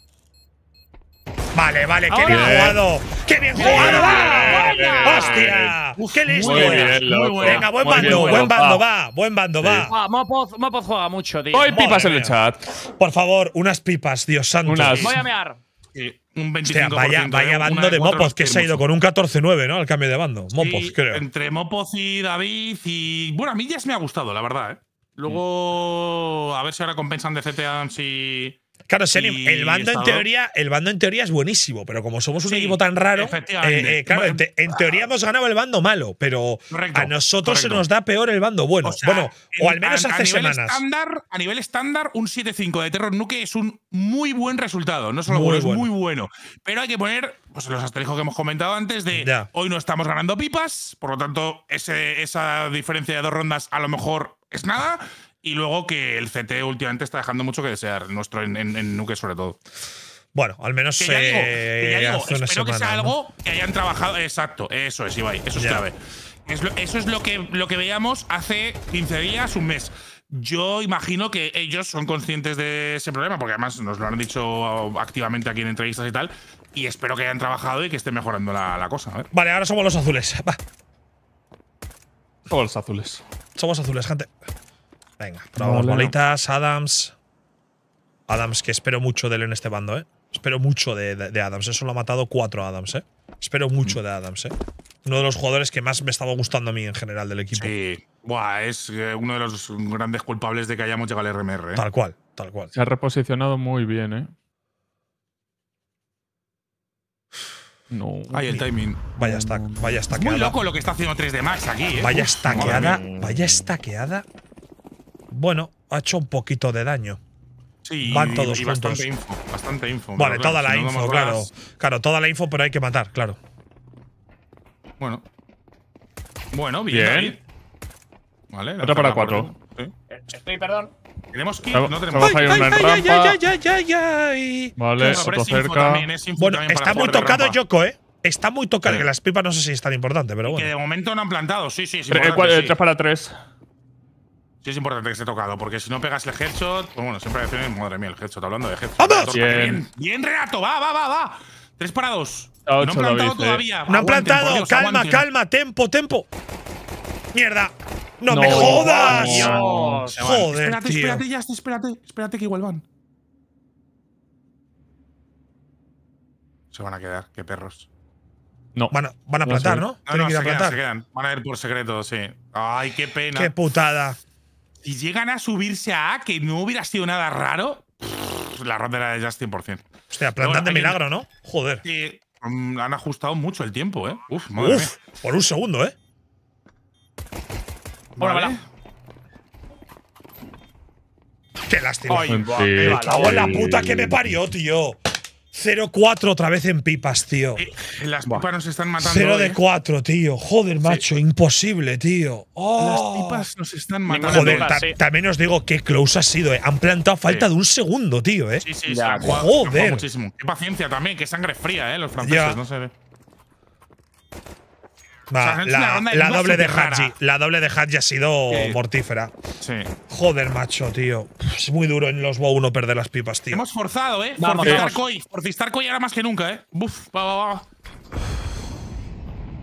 Vale, vale, qué bien jugado. ¡Qué bien jugado! ¡Va! ¡Hostia! ¡Qué listo! Muy bien, Venga, buen bando, buen, bando va. buen bando va. Ah, Mopoz, juega mucho, tío. Hoy pipas en el chat. Por favor, unas pipas, Dios santo. Unas. Voy a mear un 25%. vaya, bando de, Mopoz, que se ha ido con un 14-9, ¿no? Al cambio de bando. Mopoz, creo. Entre Mopos y David y. Bueno, a mí ya se me ha gustado, la verdad, ¿eh? Luego, a ver si ahora compensan de CTA si Claro, el bando, en teoría, el bando en teoría es buenísimo, pero como somos un equipo tan raro, eh, eh, en, teoría hemos ganado el bando malo, pero a nosotros se nos da peor el bando bueno. O bueno, o al menos hace semanas. a nivel estándar, un 7-5 de Terror Nuke es un muy buen resultado. No solo muy bueno, es muy bueno. Pero hay que poner pues, los asteriscos que hemos comentado antes de hoy no estamos ganando pipas, por lo tanto, esa diferencia de dos rondas a lo mejor es nada. Y luego que el CT últimamente está dejando mucho que desear, nuestro en, Nuke sobre todo. Bueno, al menos eh, espero que sea algo que hayan trabajado. Exacto, eso es, Ibai, eso es clave. eso es lo que, lo que veíamos hace 15 días, un mes. Yo imagino que ellos son conscientes de ese problema, porque además nos lo han dicho activamente aquí en entrevistas y tal. Y espero que hayan trabajado y que esté mejorando la, cosa. Vale, ahora somos los azules. Va. Somos los azules. Somos azules, gente. Venga, probamos bolitas, Adams. Adams, que espero mucho de él en este bando, ¿eh? Espero mucho de, Adams. Eso lo ha matado cuatro Adams, ¿eh? Espero mucho de Adams, ¿eh? Uno de los jugadores que más me estaba gustando a mí en general del equipo. Sí. Buah, es eh, uno de los grandes culpables de que hayamos llegado al RMR. ¿eh? Tal cual, tal cual. Se ha reposicionado muy bien, ¿eh? No. Ay, el timing. Vaya stack, vaya stackeada. Muy loco lo que está haciendo 3D Max aquí, ¿eh? Vaya stackeada, vaya stackeada bueno, ha hecho un poquito de daño. Sí, Van todos bastante info, bastante info. Vale, toda la info, claro. Claro, toda la info, pero hay que matar, claro. Bueno. Bueno, bien. Vale, Otra para cuatro. ¿Sí? Eh, estoy, perdón. Tenemos que no tenemos ay, ay, ay, ay, Vale, otro cerca. bueno, está muy tocado Yoko, eh. Está muy tocado, las pipas no sé si es tan importante, pero bueno. Que de momento no han plantado, sí, sí, eh, sí. 3 eh, para 3. Sí es importante que esté tocado, porque si no pegas el headshot. Pues bueno, siempre decimos, madre mía, el headshot, hablando de headshot. ¡Vamos! Bien. bien, Renato, va, va, va, va. Tres parados. no han plantado todavía. No han plantado, calma, calma, tempo, tempo. Mierda. ¡No, me jodas! Joder. Espérate, espérate, ya espérate. Espérate que igual van. Se van a quedar, qué perros. No. Van a, plantar, ¿no? Ah, no, no, se, quedan, Van a ir por secreto, sí. Ay, qué pena. Qué putada. Si llegan a subirse a A, que no hubiera sido nada raro, la ronda era de Jazz 100%. Hostia, plantan de milagro, ¿no? Joder. Mm, han ajustado mucho el tiempo, ¿eh? Uf, madre Uf por un segundo, ¿eh? Hola, vale. Qué lástima. Ay, sí, la puta que me parió, tío. 0-4 otra vez en pipas, tío. En eh, las pipas nos están matando. 0 de 4, ¿eh? tío. Joder, macho, imposible, tío. Las oh. pipas nos están matando. Joder, también os digo qué close ha sido, eh. Han plantado falta de un segundo, tío, eh. Sí, sí, Joder. Qué paciencia también, qué sangre fría, eh, los franceses, no se ve la, doble de Haji la doble de ha sido mortífera. Sí. Joder, macho, tío. Es muy duro en los WoW 1 perder las pipas, tío. Hemos forzado, ¿eh? Vamos, Koi. Forzar ahora más que nunca, ¿eh? Buf, va, va, va.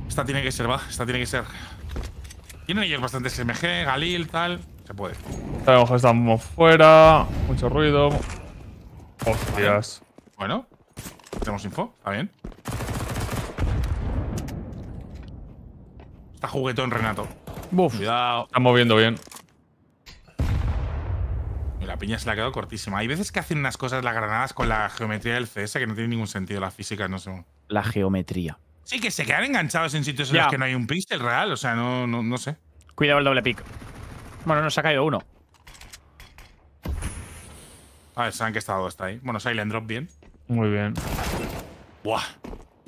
Esta tiene que ser, va. Esta tiene que ser. Tienen ellos bastante SMG, Galil, tal. Se puede. estamos fuera. Mucho ruido. Hostias. Bueno, tenemos info. Está bien. Está juguetón, Renato. Buf. Cuidado. Está moviendo bien. La piña se la ha quedado cortísima. Hay veces que hacen unas cosas las granadas con la geometría del CS que no tiene ningún sentido. la física no sé. La geometría. Sí, que se quedan enganchados en sitios en los que no hay un pistol real. O sea, no, no, sé. Cuidado el doble pick. Bueno, nos ha caído uno. A ver, saben que está está ahí. Bueno, Silent Drop bien. Muy bien. Buah.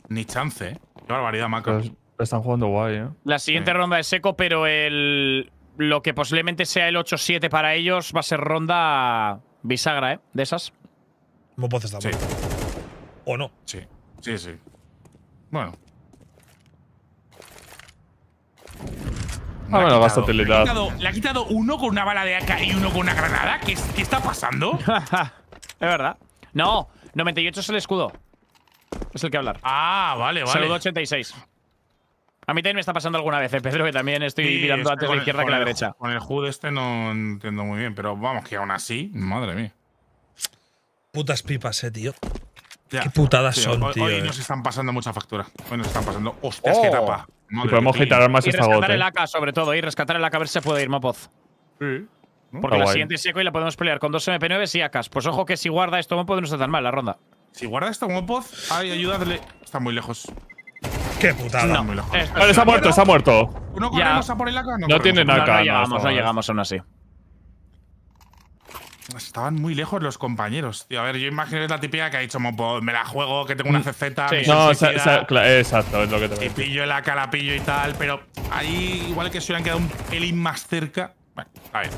Ni chance, ¿eh? Qué barbaridad, Macro. Pues están jugando guay, ¿eh? La siguiente ronda es seco, pero el lo que posiblemente sea el 8-7 para ellos va a ser ronda bisagra, ¿eh? De esas. sí. ¿O no? Sí. Sí, sí. Bueno. Ah, bueno, bastante le, ha quitado, le ha quitado uno con una bala de AK y uno con una granada. ¿Qué, qué está pasando? es verdad. No, 98 es el escudo. Es el que hablar. Ah, vale, vale. Saludo 86. A mí también me está pasando alguna vez, eh, Pedro, que también estoy mirando antes la izquierda que la derecha. Con el HUD este no entiendo muy bien, pero vamos, que aún así, madre mía. Putas pipas, eh, tío. Qué putadas son, tío. Hoy nos eh. están pasando mucha factura. Hoy nos están pasando. ¡Hostias, qué oh. tapa! podemos quitar armas esta esta rescatar el eh. AK, sobre todo. Y rescatar el AK, a ver si se puede ir, Mopoz. Sí. Porque la siguiente es seco y la podemos pelear con dos MP9 s y AKs. Pues ojo que si guarda esto Mopoz no está tan mal la ronda. Si guarda esto Mopoz, ay, ayúdale. Está muy lejos. Qué putada. No, está muerto, está muerto. ¿Uno corremos a por el No, no tiene nada. No, no, llegamos, no llegamos aún así. Estaban muy lejos los compañeros. Tío, a ver, yo imagino es la típica que ha dicho, pues, me la juego, que tengo una CZ. Mm, exacto, es lo que te Y pillo la cara, pillo y tal, pero ahí igual que se hubieran quedado un pelín más cerca. a ver.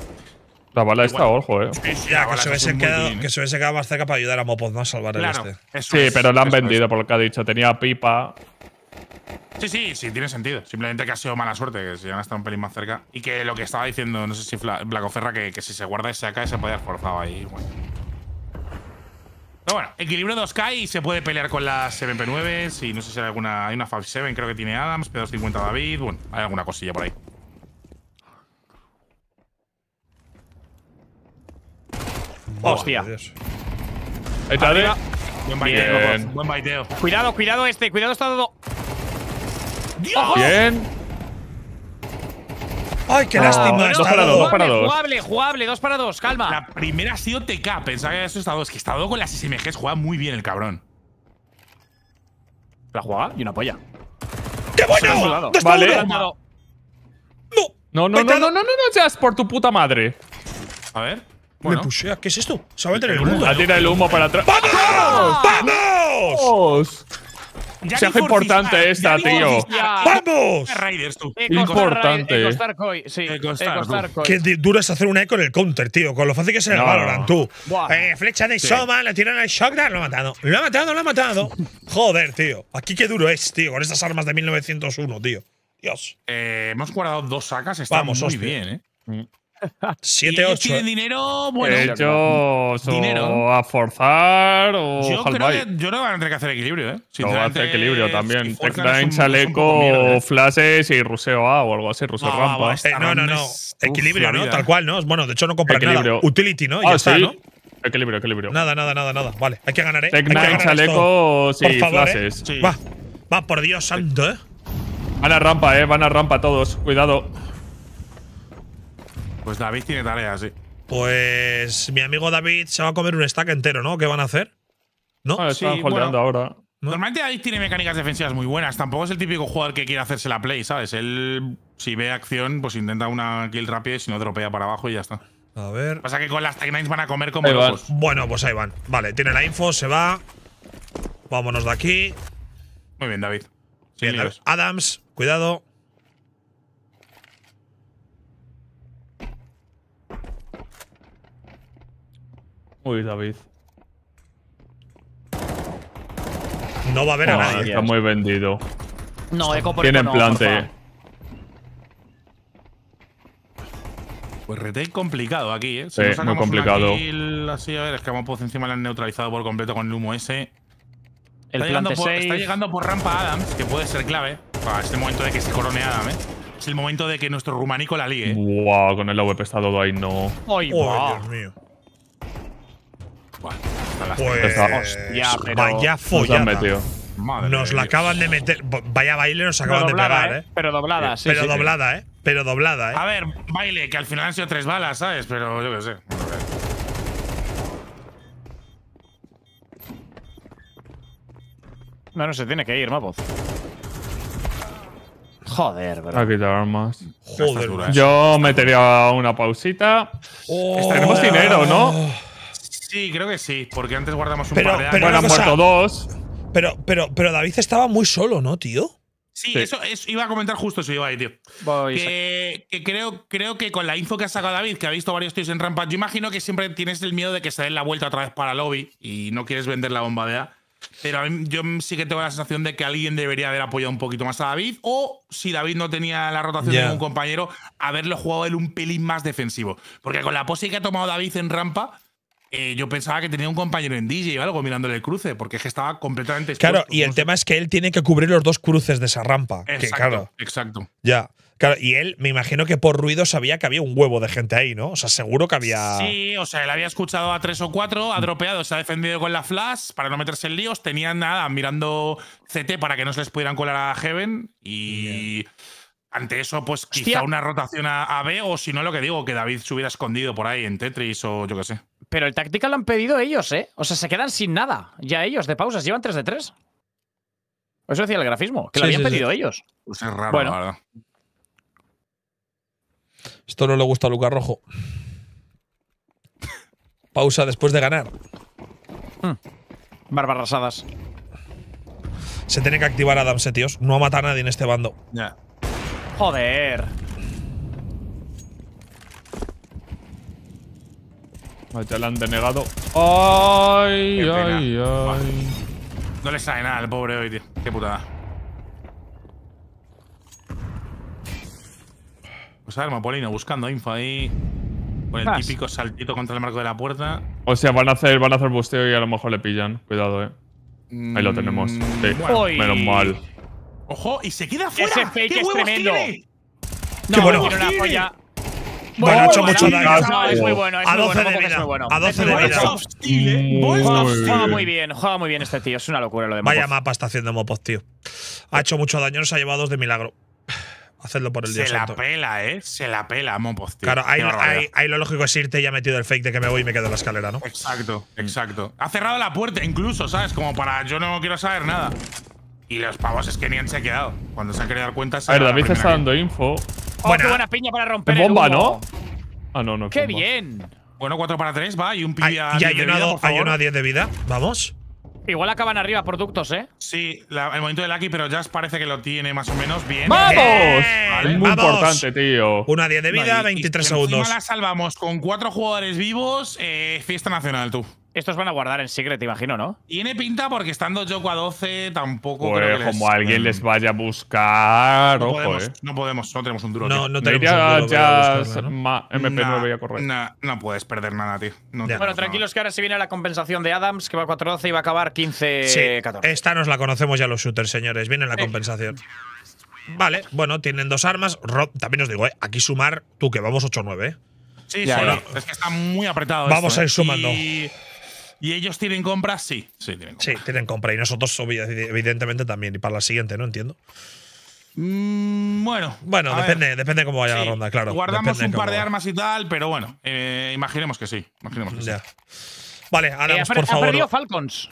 La bala está, ojo, eh. ya, que, eh. se hubiese quedado, más cerca para ayudar a Mopo A salvar el este. Sí, pero la han vendido, por lo que ha dicho. Tenía pipa Sí, sí, sí, tiene sentido. Simplemente que ha sido mala suerte, que se han estado un pelín más cerca. Y que lo que estaba diciendo, no sé si Blacoferra, que, si se guarda ese se se puede haber forzado ahí. Pero bueno, equilibrio 2K y se puede pelear con las mp 9 Y no sé si hay alguna. Hay una Fav7, creo que tiene Adams, P250 David. Bueno, hay alguna cosilla por ahí. Hostia. Ahí está, baiteo. Buen baiteo. Cuidado, cuidado este. Cuidado, está todo. ¡Dios! Bien. ¡Ay, qué lástima! Dos para dos, dos para dos. Jugable, jugable, dos para dos, calma. La primera ha sido TK, pensaba que eso estaba Es que estado con las SMGs juega muy bien el cabrón. La juega y una polla. ¡Qué bueno! vale. No. No, no, no, no, no, no seas por tu puta madre. A ver. Bueno. Me pushea. ¿Qué es esto? Se va a meter el humo. el humo para atrás. ¡Vamos! ¡Vamos! Ya hace importante ah, esta, tío. ¡Vamos! Raiders, tú. Importante. Qué duro es hacer una eco en el counter, tío. Con lo fácil que es el valoran. Valorant, tú. Eh, flecha de Soma, la tiran al Shockdown, lo ha matado. Lo ha matado, lo ha matado. Joder, tío. Aquí qué duro es, tío, con estas armas de 1901, tío. Dios. Eh, hemos guardado dos sacas, estamos muy bien, eh. 7, 8. Si tienen dinero, bueno. Ellos dinero. a forzar o. Yo creo, que, yo creo que van a tener que hacer equilibrio, ¿eh? no, va a hacer equilibrio también. Tech chaleco, ¿eh? flashes y ruseo A o algo así, ruseo eh, rampa. no, no, no. Equilibrio, ¿no? Tal cual, ¿no? Bueno, de hecho no compran equilibrio. Utility, ¿no? Ah, ya está, ¿no? Equilibrio, equilibrio. Nada, nada, nada, nada. Vale, hay que ganar, ¿eh? Tech chaleco, ¿eh? flashes. Va, va, por Dios santo, ¿eh? Van a rampa, ¿eh? Van a rampa todos. Cuidado. Pues David tiene tarea, sí. Pues mi amigo David se va a comer un stack entero, ¿no? ¿Qué van a hacer? ¿No? Ah, sí, ahora. Normalmente David tiene mecánicas defensivas muy buenas. Tampoco es el típico jugador que quiere hacerse la play, ¿sabes? Él, si ve acción, pues intenta una kill rápida y si no, tropea para abajo y ya está. A ver. Pasa que con las Tech van a comer como Bueno, pues ahí van. Vale, tiene la info, se va. Vámonos de aquí. Muy bien, David. Bien, Adams, cuidado. Uy, David. No va a haber a ah, nadie. Está muy vendido. No, eco por Tienen plante. Eh. Pues rete complicado aquí, ¿eh? sí, muy complicado. así, a ver, es que vamos por encima la han neutralizado por completo con el humo ese. El está, llegando por, está llegando por rampa Adams, que puede ser clave. Para este momento de que se corone Adam. ¿eh? Es el momento de que nuestro rumanico la ligue. Wow, eh. con el AWP está todo ahí, no. Ay, Dios mío pues, hostia, pero vaya follada. Nos, la acaban de meter. Vaya baile nos acaban de pegar, ¿eh? eh. Pero doblada, sí. Pero doblada, eh. Pero doblada, eh. A ver, baile, que al final han sido tres balas, ¿sabes? Pero yo qué sé. No, no se tiene que ir, Mapoz. Joder, bro. Ha quitar armas. Joder, ¿eh? Yo metería una pausita. Tenemos oh. dinero, ¿no? Sí, creo que sí, porque antes guardamos un par de Pero bueno, han muerto dos. Pero, pero, pero David estaba muy solo, ¿no, tío? Sí, Eso, iba a comentar justo eso, Ibai, tío. que, creo, creo que con la info que ha sacado David, que ha visto varios tíos en rampa, yo imagino que siempre tienes el miedo de que se den la vuelta otra vez para lobby y no quieres vender la bomba de A. Pero yo sí que tengo la sensación de que alguien debería haber apoyado un poquito más a David. O si David no tenía la rotación de un compañero, haberlo jugado él un pelín más defensivo. Porque con la pose que ha tomado David en rampa, eh, yo pensaba que tenía un compañero en DJ o algo mirándole el cruce, porque estaba completamente expuesto, Claro, y el tema es que él tiene que cubrir los dos cruces de esa rampa. Exacto, claro, exacto. Ya. Claro, y él, me imagino que por ruido sabía que había un huevo de gente ahí, ¿no? O sea, seguro que había. Sí, o sea, él había escuchado a tres o cuatro, ha dropeado, se ha defendido con la flash para no meterse en líos, tenían nada, mirando CT para que no se les pudieran colar a Heaven y. Ante eso, pues quizá una rotación a, a B, o si no, lo que digo, que David se hubiera escondido por ahí en Tetris o yo qué sé. Pero el táctica lo han pedido ellos, ¿eh? O sea, se quedan sin nada. Ya ellos de pausas llevan 3 de 3. Eso decía el grafismo, que lo habían pedido ellos. Pues es raro, la verdad. Esto no le gusta a Lucas Rojo. Pausa después de ganar. Mm. rasadas. Se tiene que activar Adamse, tíos. No matar a nadie en este bando. ya Joder. Ya te la han denegado. ¡Ay, ay, ay! No le sale nada al pobre hoy, tío. Qué putada. Pues a ver, Mapolino, buscando info ahí. Con el típico saltito contra el marco de la puerta. O sea, van a hacer, van a hacer busteo y a lo mejor le pillan. Cuidado, eh. Ahí lo tenemos. Mm, Menos mal. Ojo, y se queda fuera. Ese fake ¿Qué es tremendo. Tiene? No, ¡Qué bueno. tiene bueno, ha hecho mucho daño. Es muy bueno. A 12 de vida. A 12 de vida. muy bien, juega muy bien este tío. Es una locura lo de Vaya mapa está haciendo Mopoz, tío. Ha hecho mucho daño, nos ha llevado dos de milagro. Hacedlo por el día Se la pela, ¿eh? Se la pela, Mopoz, tío. Claro, ahí, lo lógico es irte y ha metido el fake de que me voy y me quedo en la escalera, ¿no? Exacto, mm. exacto. Ha cerrado la puerta incluso, ¿sabes? Como para yo no quiero saber nada. Y los pavos es que ni han se quedado Cuando se han querido dar cuenta… A ver, está dando info. Oh, buena piña para romper bomba, ¿no? Ah, no, no. ¡Qué bien! Bueno, 4 para 3, va. Y un pibe Hay una 10 de vida. Vamos. Igual acaban arriba productos, ¿eh? Sí, el momento de Lucky, pero Jazz parece que lo tiene más o menos bien. ¡Vamos! muy importante, tío. Una 10 de vida, 23 segundos. la salvamos con cuatro jugadores vivos. Eh, fiesta nacional, tú. Estos van a guardar en secret, imagino, ¿no? Tiene pinta porque estando yo a 12 tampoco pues creo que como alguien les vaya a buscar, no podemos, eh. No podemos, no tenemos un duro, No, no tenemos ya mp MP9 a correr. no puedes perder nada, tío. bueno, tranquilos que ahora se viene la compensación de Adams, que va a 4-12 y va a acabar 15-14. esta nos la conocemos ya los shooters, señores. Viene la compensación. Vale, bueno, tienen dos armas. Rob, también os digo, eh, aquí sumar tú que vamos 8-9, eh. Sí, es que está muy apretado. Vamos a ir sumando. ¿Y ellos tienen compra? Sí, sí tienen compra. Sí, tienen Y nosotros, evidentemente, también. Y para la siguiente, ¿no? Entiendo. Mmm… bueno. Bueno, depende, depende cómo vaya la ronda, claro. Guardamos un par de armas y tal, pero bueno, eh, imaginemos que sí. Imaginemos que sí. Vale, ahora, eh, por favor. perdido Falcons?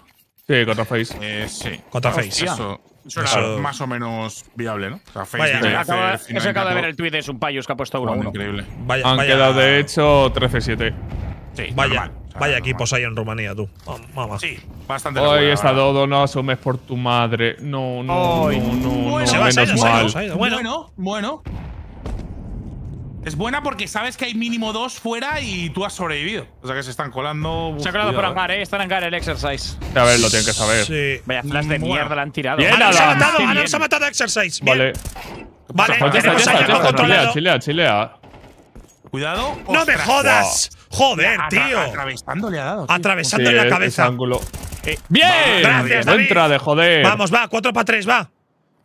Sí, contra Face. Eh, sí. Contra Face. Eso, eso, era más o menos viable, ¿no? O vaya, acaba, de ver el tweet de Sumpayos que ha puesto uno. Increíble. Vaya, Han quedado, de hecho, 13-7. Sí, vaya. Vaya equipos hay en Rumanía, tú. Mamá. Sí, bastante. Hoy está Dodo, no asumes por tu madre. No, no, no, no, no se menos mal. bueno. bueno, Es buena porque sabes que hay mínimo dos fuera y tú has sobrevivido. O sea que se están colando. Se ha colado por hangar, eh. Están en hangar el exercise. A ver, lo tienen que saber. Sí. Vaya flash de mierda la han tirado. Bien, se ha matado, se ha matado exercise. Bien. Vale. Vale, tenemos a Chilea, chilea, chilea. Cuidado. ¡No me jodas! Joder, tío. Atravesando le ha dado. Atravesando en la eh, cabeza. Eh, ¡Bien! Gracias, David. Entra de joder. Vamos, va, 4 para 3, va.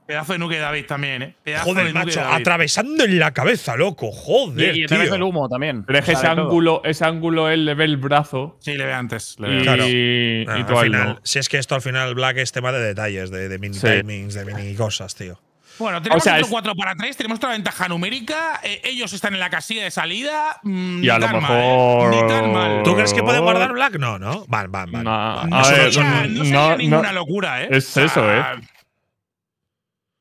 Pedazo de nuque David también, eh. joder, macho, atravesando en la cabeza, loco, joder. Y, y tío. el humo también. Pero ese ángulo, ese ángulo él le ve el brazo. Sí, le ve antes. Le ve y, al Si es que esto al final, Black, es tema de detalles, de, mini timings, de mini cosas, tío. Bueno, tenemos o 4 para 3, tenemos otra ventaja numérica, eh, ellos están en la casilla de salida. Mm, ni y Mal, eh. ni tan mal. ¿Tú crees que pueden guardar Black? No, no. Vale, van, vale. no, sería, ninguna locura, ¿eh? Es eso, ¿eh?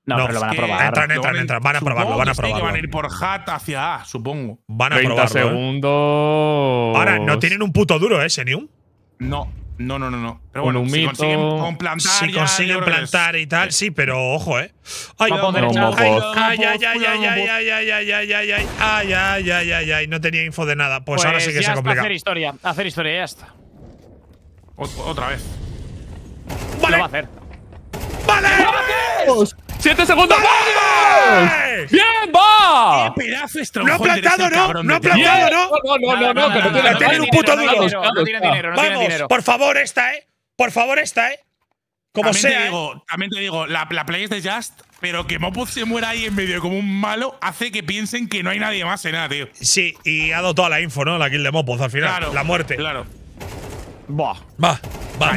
no, pero lo van a probar. Entran, entran, entran. Van a probarlo, van a probarlo. Este que van a ir por hat hacia A, supongo. Van a 30 ¿eh? segundos. Ahora, no tienen un puto duro, ¿eh, Senium? No. No, no, no, no. Pero bueno, si consiguen plantar. Si consiguen plantar y tal, sí, pero ojo, eh. Ay, ay, ay, ay, ay, ay, ay, ay, ay, ay, ay, ay, ay, ay, ay, ay, ay, no tenía info de nada. Pues, ahora sí que se complica. Hacer historia, hacer historia, ya está. otra vez. Vale. Lo va a hacer. ¡Vale! ¡Siete segundos! ¡Vamos! ¡Bien, va! ¡Qué pedazo No ha este plantado, ¿no? No ha plantado, ¿no? No, no, no, no. no tienen un puto duro. No tiene dinero, no tiene dinero. Por favor, esta, ¿eh? Por favor, esta, ¿eh? Como también sea. ¿eh? digo, También te digo, la, la play es de Just, pero que Mopuz se muera ahí en medio como un malo hace que piensen que no hay nadie más en nada, tío. Sí, y ha dado toda la info, ¿no? La kill de Mopuz al final. la muerte. Claro. Buah. Va, va,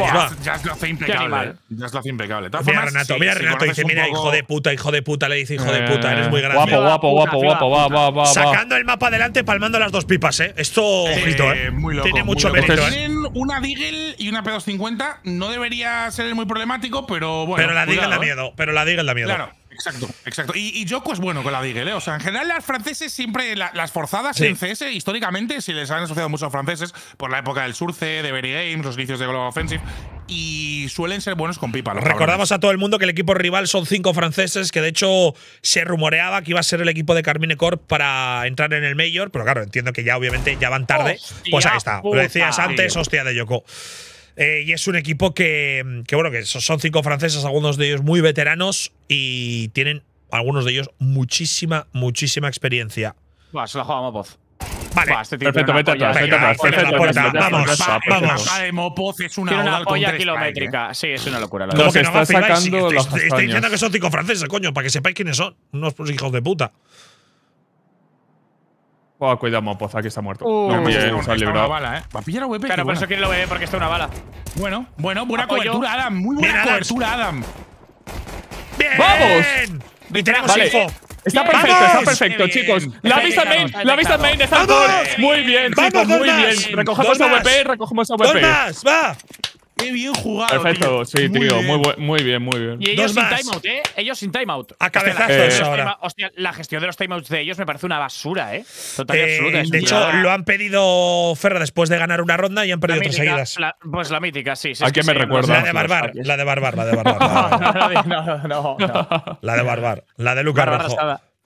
Ya va. lo hace impecable. se lo hace impecable. Mira, a Renato, mira, Renato dice, mira, hijo de puta, hijo de puta, le dice, hijo de puta, eres eh. muy grande. Guapo, guapo, guapo, guapo, va, va, va. Sacando el mapa adelante, palmando las dos pipas, ¿eh? Esto, eh, ojito, ¿eh? Tiene mucho muy mérito, eh. una Deagle y una P250, no debería ser muy problemático, pero bueno. Pero la Deagle da miedo, pero la Deagle da miedo. Claro. Exacto, exacto. Y, y es bueno con la Digel, ¿eh? O sea, en general las franceses siempre, las forzadas en CS, históricamente, se les han asociado muchos franceses por la época del Surce, de Very Games, los inicios de Global Offensive, y suelen ser buenos con pipa. Recordamos a todo el mundo que el equipo rival son cinco franceses, que de hecho se rumoreaba que iba a ser el equipo de Carmine Corp para entrar en el Major, pero claro, entiendo que ya obviamente ya van tarde. pues ahí está, lo decías antes, hostia de Yoko. Eh, y es un equipo que, que, bueno, que son cinco franceses, algunos de ellos muy veteranos y tienen algunos de ellos muchísima, muchísima experiencia. se la Mopoz. Vale. Este perfecto, atrás, vete atrás. Perfecto, Vamos, vamos. La de Mopoz es una, una kilométrica. Sí, es una locura. sacando Estoy diciendo que son cinco franceses, coño, para que sepáis quiénes son. Unos hijos de puta cuidado, Mopoza, que está muerto. Uh, bien, ha librado. Bala, ¿eh? Va a pillar a WP. Claro, por eso quiere lo ve porque está una bala. Bueno, bueno, buena cobertura, Adam. Muy buena cobertura, Adam. ¡Bien! ¡Vamos! Y info. Está perfecto, está perfecto, chicos. La vista main, la vista main, ¡Está Muy bien, chicos, muy bien. Recogemos a WP, recogemos a WP. ¡Va! Qué bien jugado. Perfecto, sí, tío. Muy, muy, bien, muy bien. Y ellos sin timeout, ¿eh? Ellos sin timeout. A cabezazos eh, Hostia, la gestión de los timeouts de ellos me parece una basura, ¿eh? Total absurda. Eh, absoluta. De hecho, lo han pedido Ferra después de ganar una ronda y han perdido tres seguidas. pues la mítica, sí. ¿A quién me recuerda? La de Barbar. La de Barbar, la de Barbar. no, no, no, La de Barbar. La de Lucas Rojo.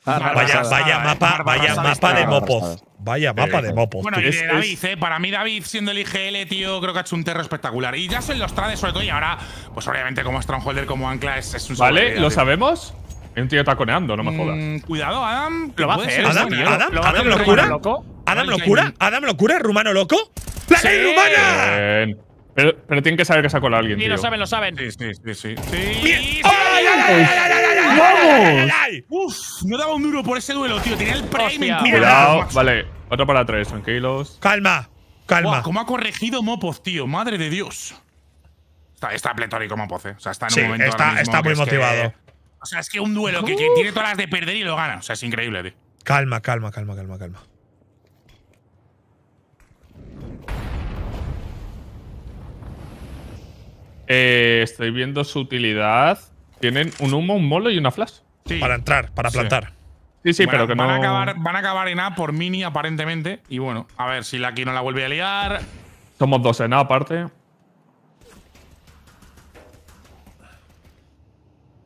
Vaya, vaya mapa, eh. vaya mapa de mopoz. Vaya mapa eh, de mopos. Bueno, y David, eh, para mí David siendo el IGL, tío, creo que ha hecho un terro espectacular. Y ya son los trades, sobre todo, y ahora, pues obviamente como Strongholder, como Ancla, es, es un ¿Vale? ¿Lo sabemos? Hay un tío taconeando, no me mm, jodas. cuidado, Adam. Lo va a hacer. Adam, Adam, Adam, locura? ¿Adam locura? ¿Adam locura? ¿Rumano loco? ¡La rumana! Pero, tienen que saber que sacó a alguien, alguien, Sí, lo saben, lo saben. Sí, sí, sí. sí. sí. ¡Ay, ay, ay ¡Vamos! Uf, no daba un duro por ese duelo, tío. Tenía el prime. Cuidado. Vale, otro para tres, tranquilos. Calma, calma. ¿Cómo ha corregido Mopoz, tío? Madre de Dios. Está, está pletórico Mopoz. eh. O sea, está en momento está, muy motivado. o sea, es que un duelo que, tiene todas las de perder y lo gana. O sea, es increíble, tío. Calma, calma, calma, calma, calma. Eh, estoy viendo su utilidad. Tienen un humo, un molo y una flash. Para entrar, para plantar. Sí, sí, pero que van A acabar, van a acabar en A por mini, aparentemente. Y bueno, a ver si la aquí no la vuelve a liar. Somos dos en A, aparte.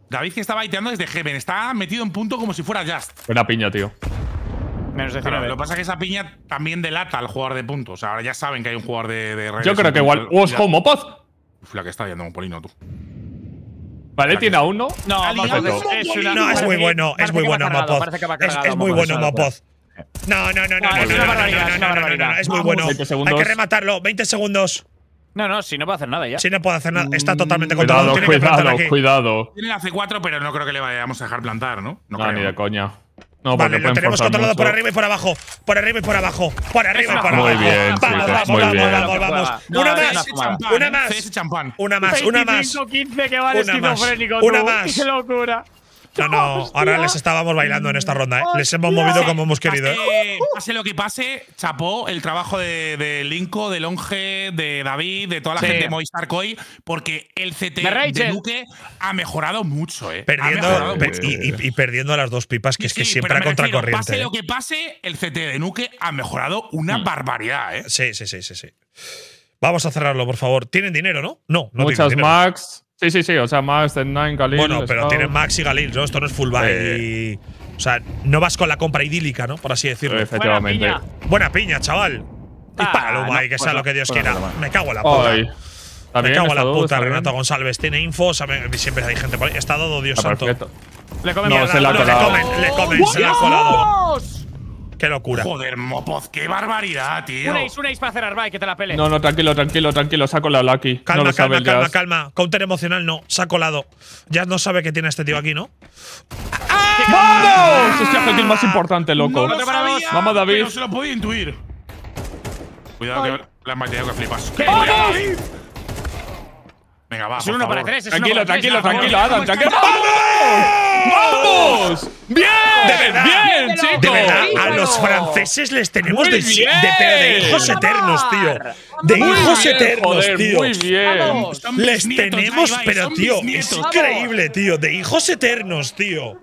David que está baiteando desde Heaven. Está metido en punto como si fuera Just. Buena piña, tío. Menos de lo que pasa es que esa piña también delata al jugador de puntos. ahora ya saben que hay un jugador de, de Yo creo que igual. os como Uf, la que está viendo Polino, tú. Vale, tiene a uno. No, ah, Es una, no, es muy bueno, es muy bueno, Mapoz Es muy bueno, Mopoz. No, no, no, no, no, no, no, es muy bueno. Hay que rematarlo, 20 segundos. No, no, si no puede hacer nada ya. Si no puede hacer nada, está mm, totalmente controlado. Cuidado, cuidado, cuidado. Tiene la C4, pero no creo que le vayamos a dejar plantar, ¿no? No, ni de coña vale, lo tenemos controlado por arriba y por abajo. Por arriba y por abajo. Por arriba y por abajo. Muy bien, vamos, muy bien. vamos, una, más, una más. Una más. Una más. Una más. Una más. Una más. locura. No, no, ahora les estábamos bailando en esta ronda. ¿eh? Les hemos movido como hemos querido. ¿eh? Pase, lo que pase, chapó el trabajo de, de Linko, de Longe, de David, de toda la gente de Moistar Coy, porque el CT de Nuke eh. ha mejorado mucho. ¿eh? Perdiendo, Y, perdiendo las dos pipas, que es que siempre a contracorriente. Pase lo que pase, el CT de Nuke ha mejorado una mm. barbaridad. ¿eh? Sí, sí, sí, sí, sí. Vamos a cerrarlo, por favor. ¿Tienen dinero, no? No, no Muchas Max. Sí, sí, sí. O sea, Max, Ten 9, Galil. Bueno, pero tienen Max y Galil, ¿no? Esto no es full buy. o sea, no vas con la compra idílica, ¿no? Por así decirlo. Efectivamente. Buena piña, chaval. Y ah, que sea lo que Dios quiera. Me cago en la puta. Me cago en la puta, Renato González Tiene info, siempre hay gente por ahí. Está dado, Dios ah, santo. Le comen, Le comen, le comen, se la ha colado. Qué locura. Joder, Mopoz, qué barbaridad, tío. Un ace, hacer para cerrar, que te la pele. No, no, tranquilo, tranquilo, tranquilo. Saco la aquí. Calma, calma, calma, calma, calma. Counter emocional no. Se ha colado. Ya no sabe qué tiene este tío aquí, ¿no? ¡Vamos! ¡Ah! Este es el más importante, loco. Vamos, David. no se lo podía intuir. Cuidado que la han que flipas. ¡Vamos! Venga, va. Tranquilo, tranquilo, tranquilo, Adam, tranquilo. ¡Vamos! ¡Bien! bien, chicos. De verdad, a los franceses les tenemos de, hijos eternos, tío. De hijos eternos, tío. Muy bien. Les tenemos, pero tío, es increíble, tío. De hijos eternos, tío.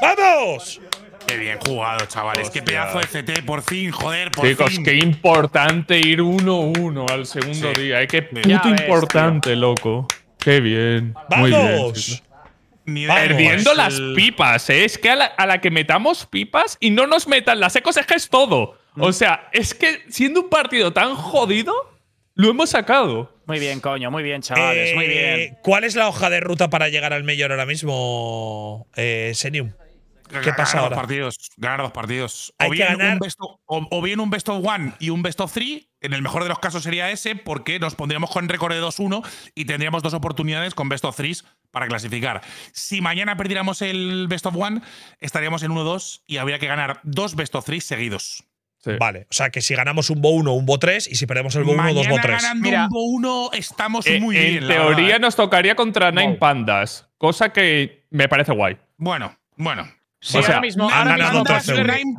¡Vamos! Qué bien jugado, chavales. Qué pedazo de CT, por fin, joder, por fin. Chicos, fin. qué importante ir 1-1 al segundo día. Eh, qué puto importante, loco. Qué bien. ¡Vamos! Muy Perdiendo pues, las pipas, ¿eh? es que a la, que metamos pipas y no nos metan las ecos es todo. Mm. O sea, es que siendo un partido tan jodido, lo hemos sacado. Muy bien, coño, muy bien, chavales, muy eh, bien. ¿Cuál es la hoja de ruta para llegar al mayor ahora mismo, eh, Senium? ¿Qué pasa ahora? partidos, ganar dos partidos. o, bien un best of, bien un best of one y un best of three. En el mejor de los casos sería ese, porque nos pondríamos con récord de 2-1 y tendríamos dos oportunidades con best of threes para clasificar. Si mañana perdiéramos el best of one, estaríamos en 1-2 y habría que ganar dos best of threes seguidos. Vale, o sea que si ganamos un Bo 1, un Bo 3 y si perdemos el Bo 1, dos Bo 3. ganando un Bo 1 estamos eh, muy bien. En teoría ¿eh? nos tocaría contra Nine Pandas, cosa que me parece guay. Bueno, bueno. Sí, o sea, ahora mismo, ahora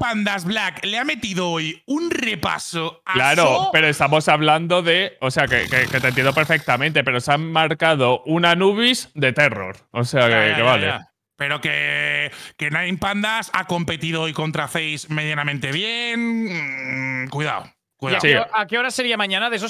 Pandas, Black le ha metido hoy un repaso a Claro, pero estamos hablando de. O sea, que, te entiendo perfectamente, pero se han marcado una Anubis de terror. O sea, que, vale. Pero que, que Nine Pandas ha competido hoy contra Face medianamente bien. Mm, cuidado. cuidado. ¿A qué hora sería mañana? De esos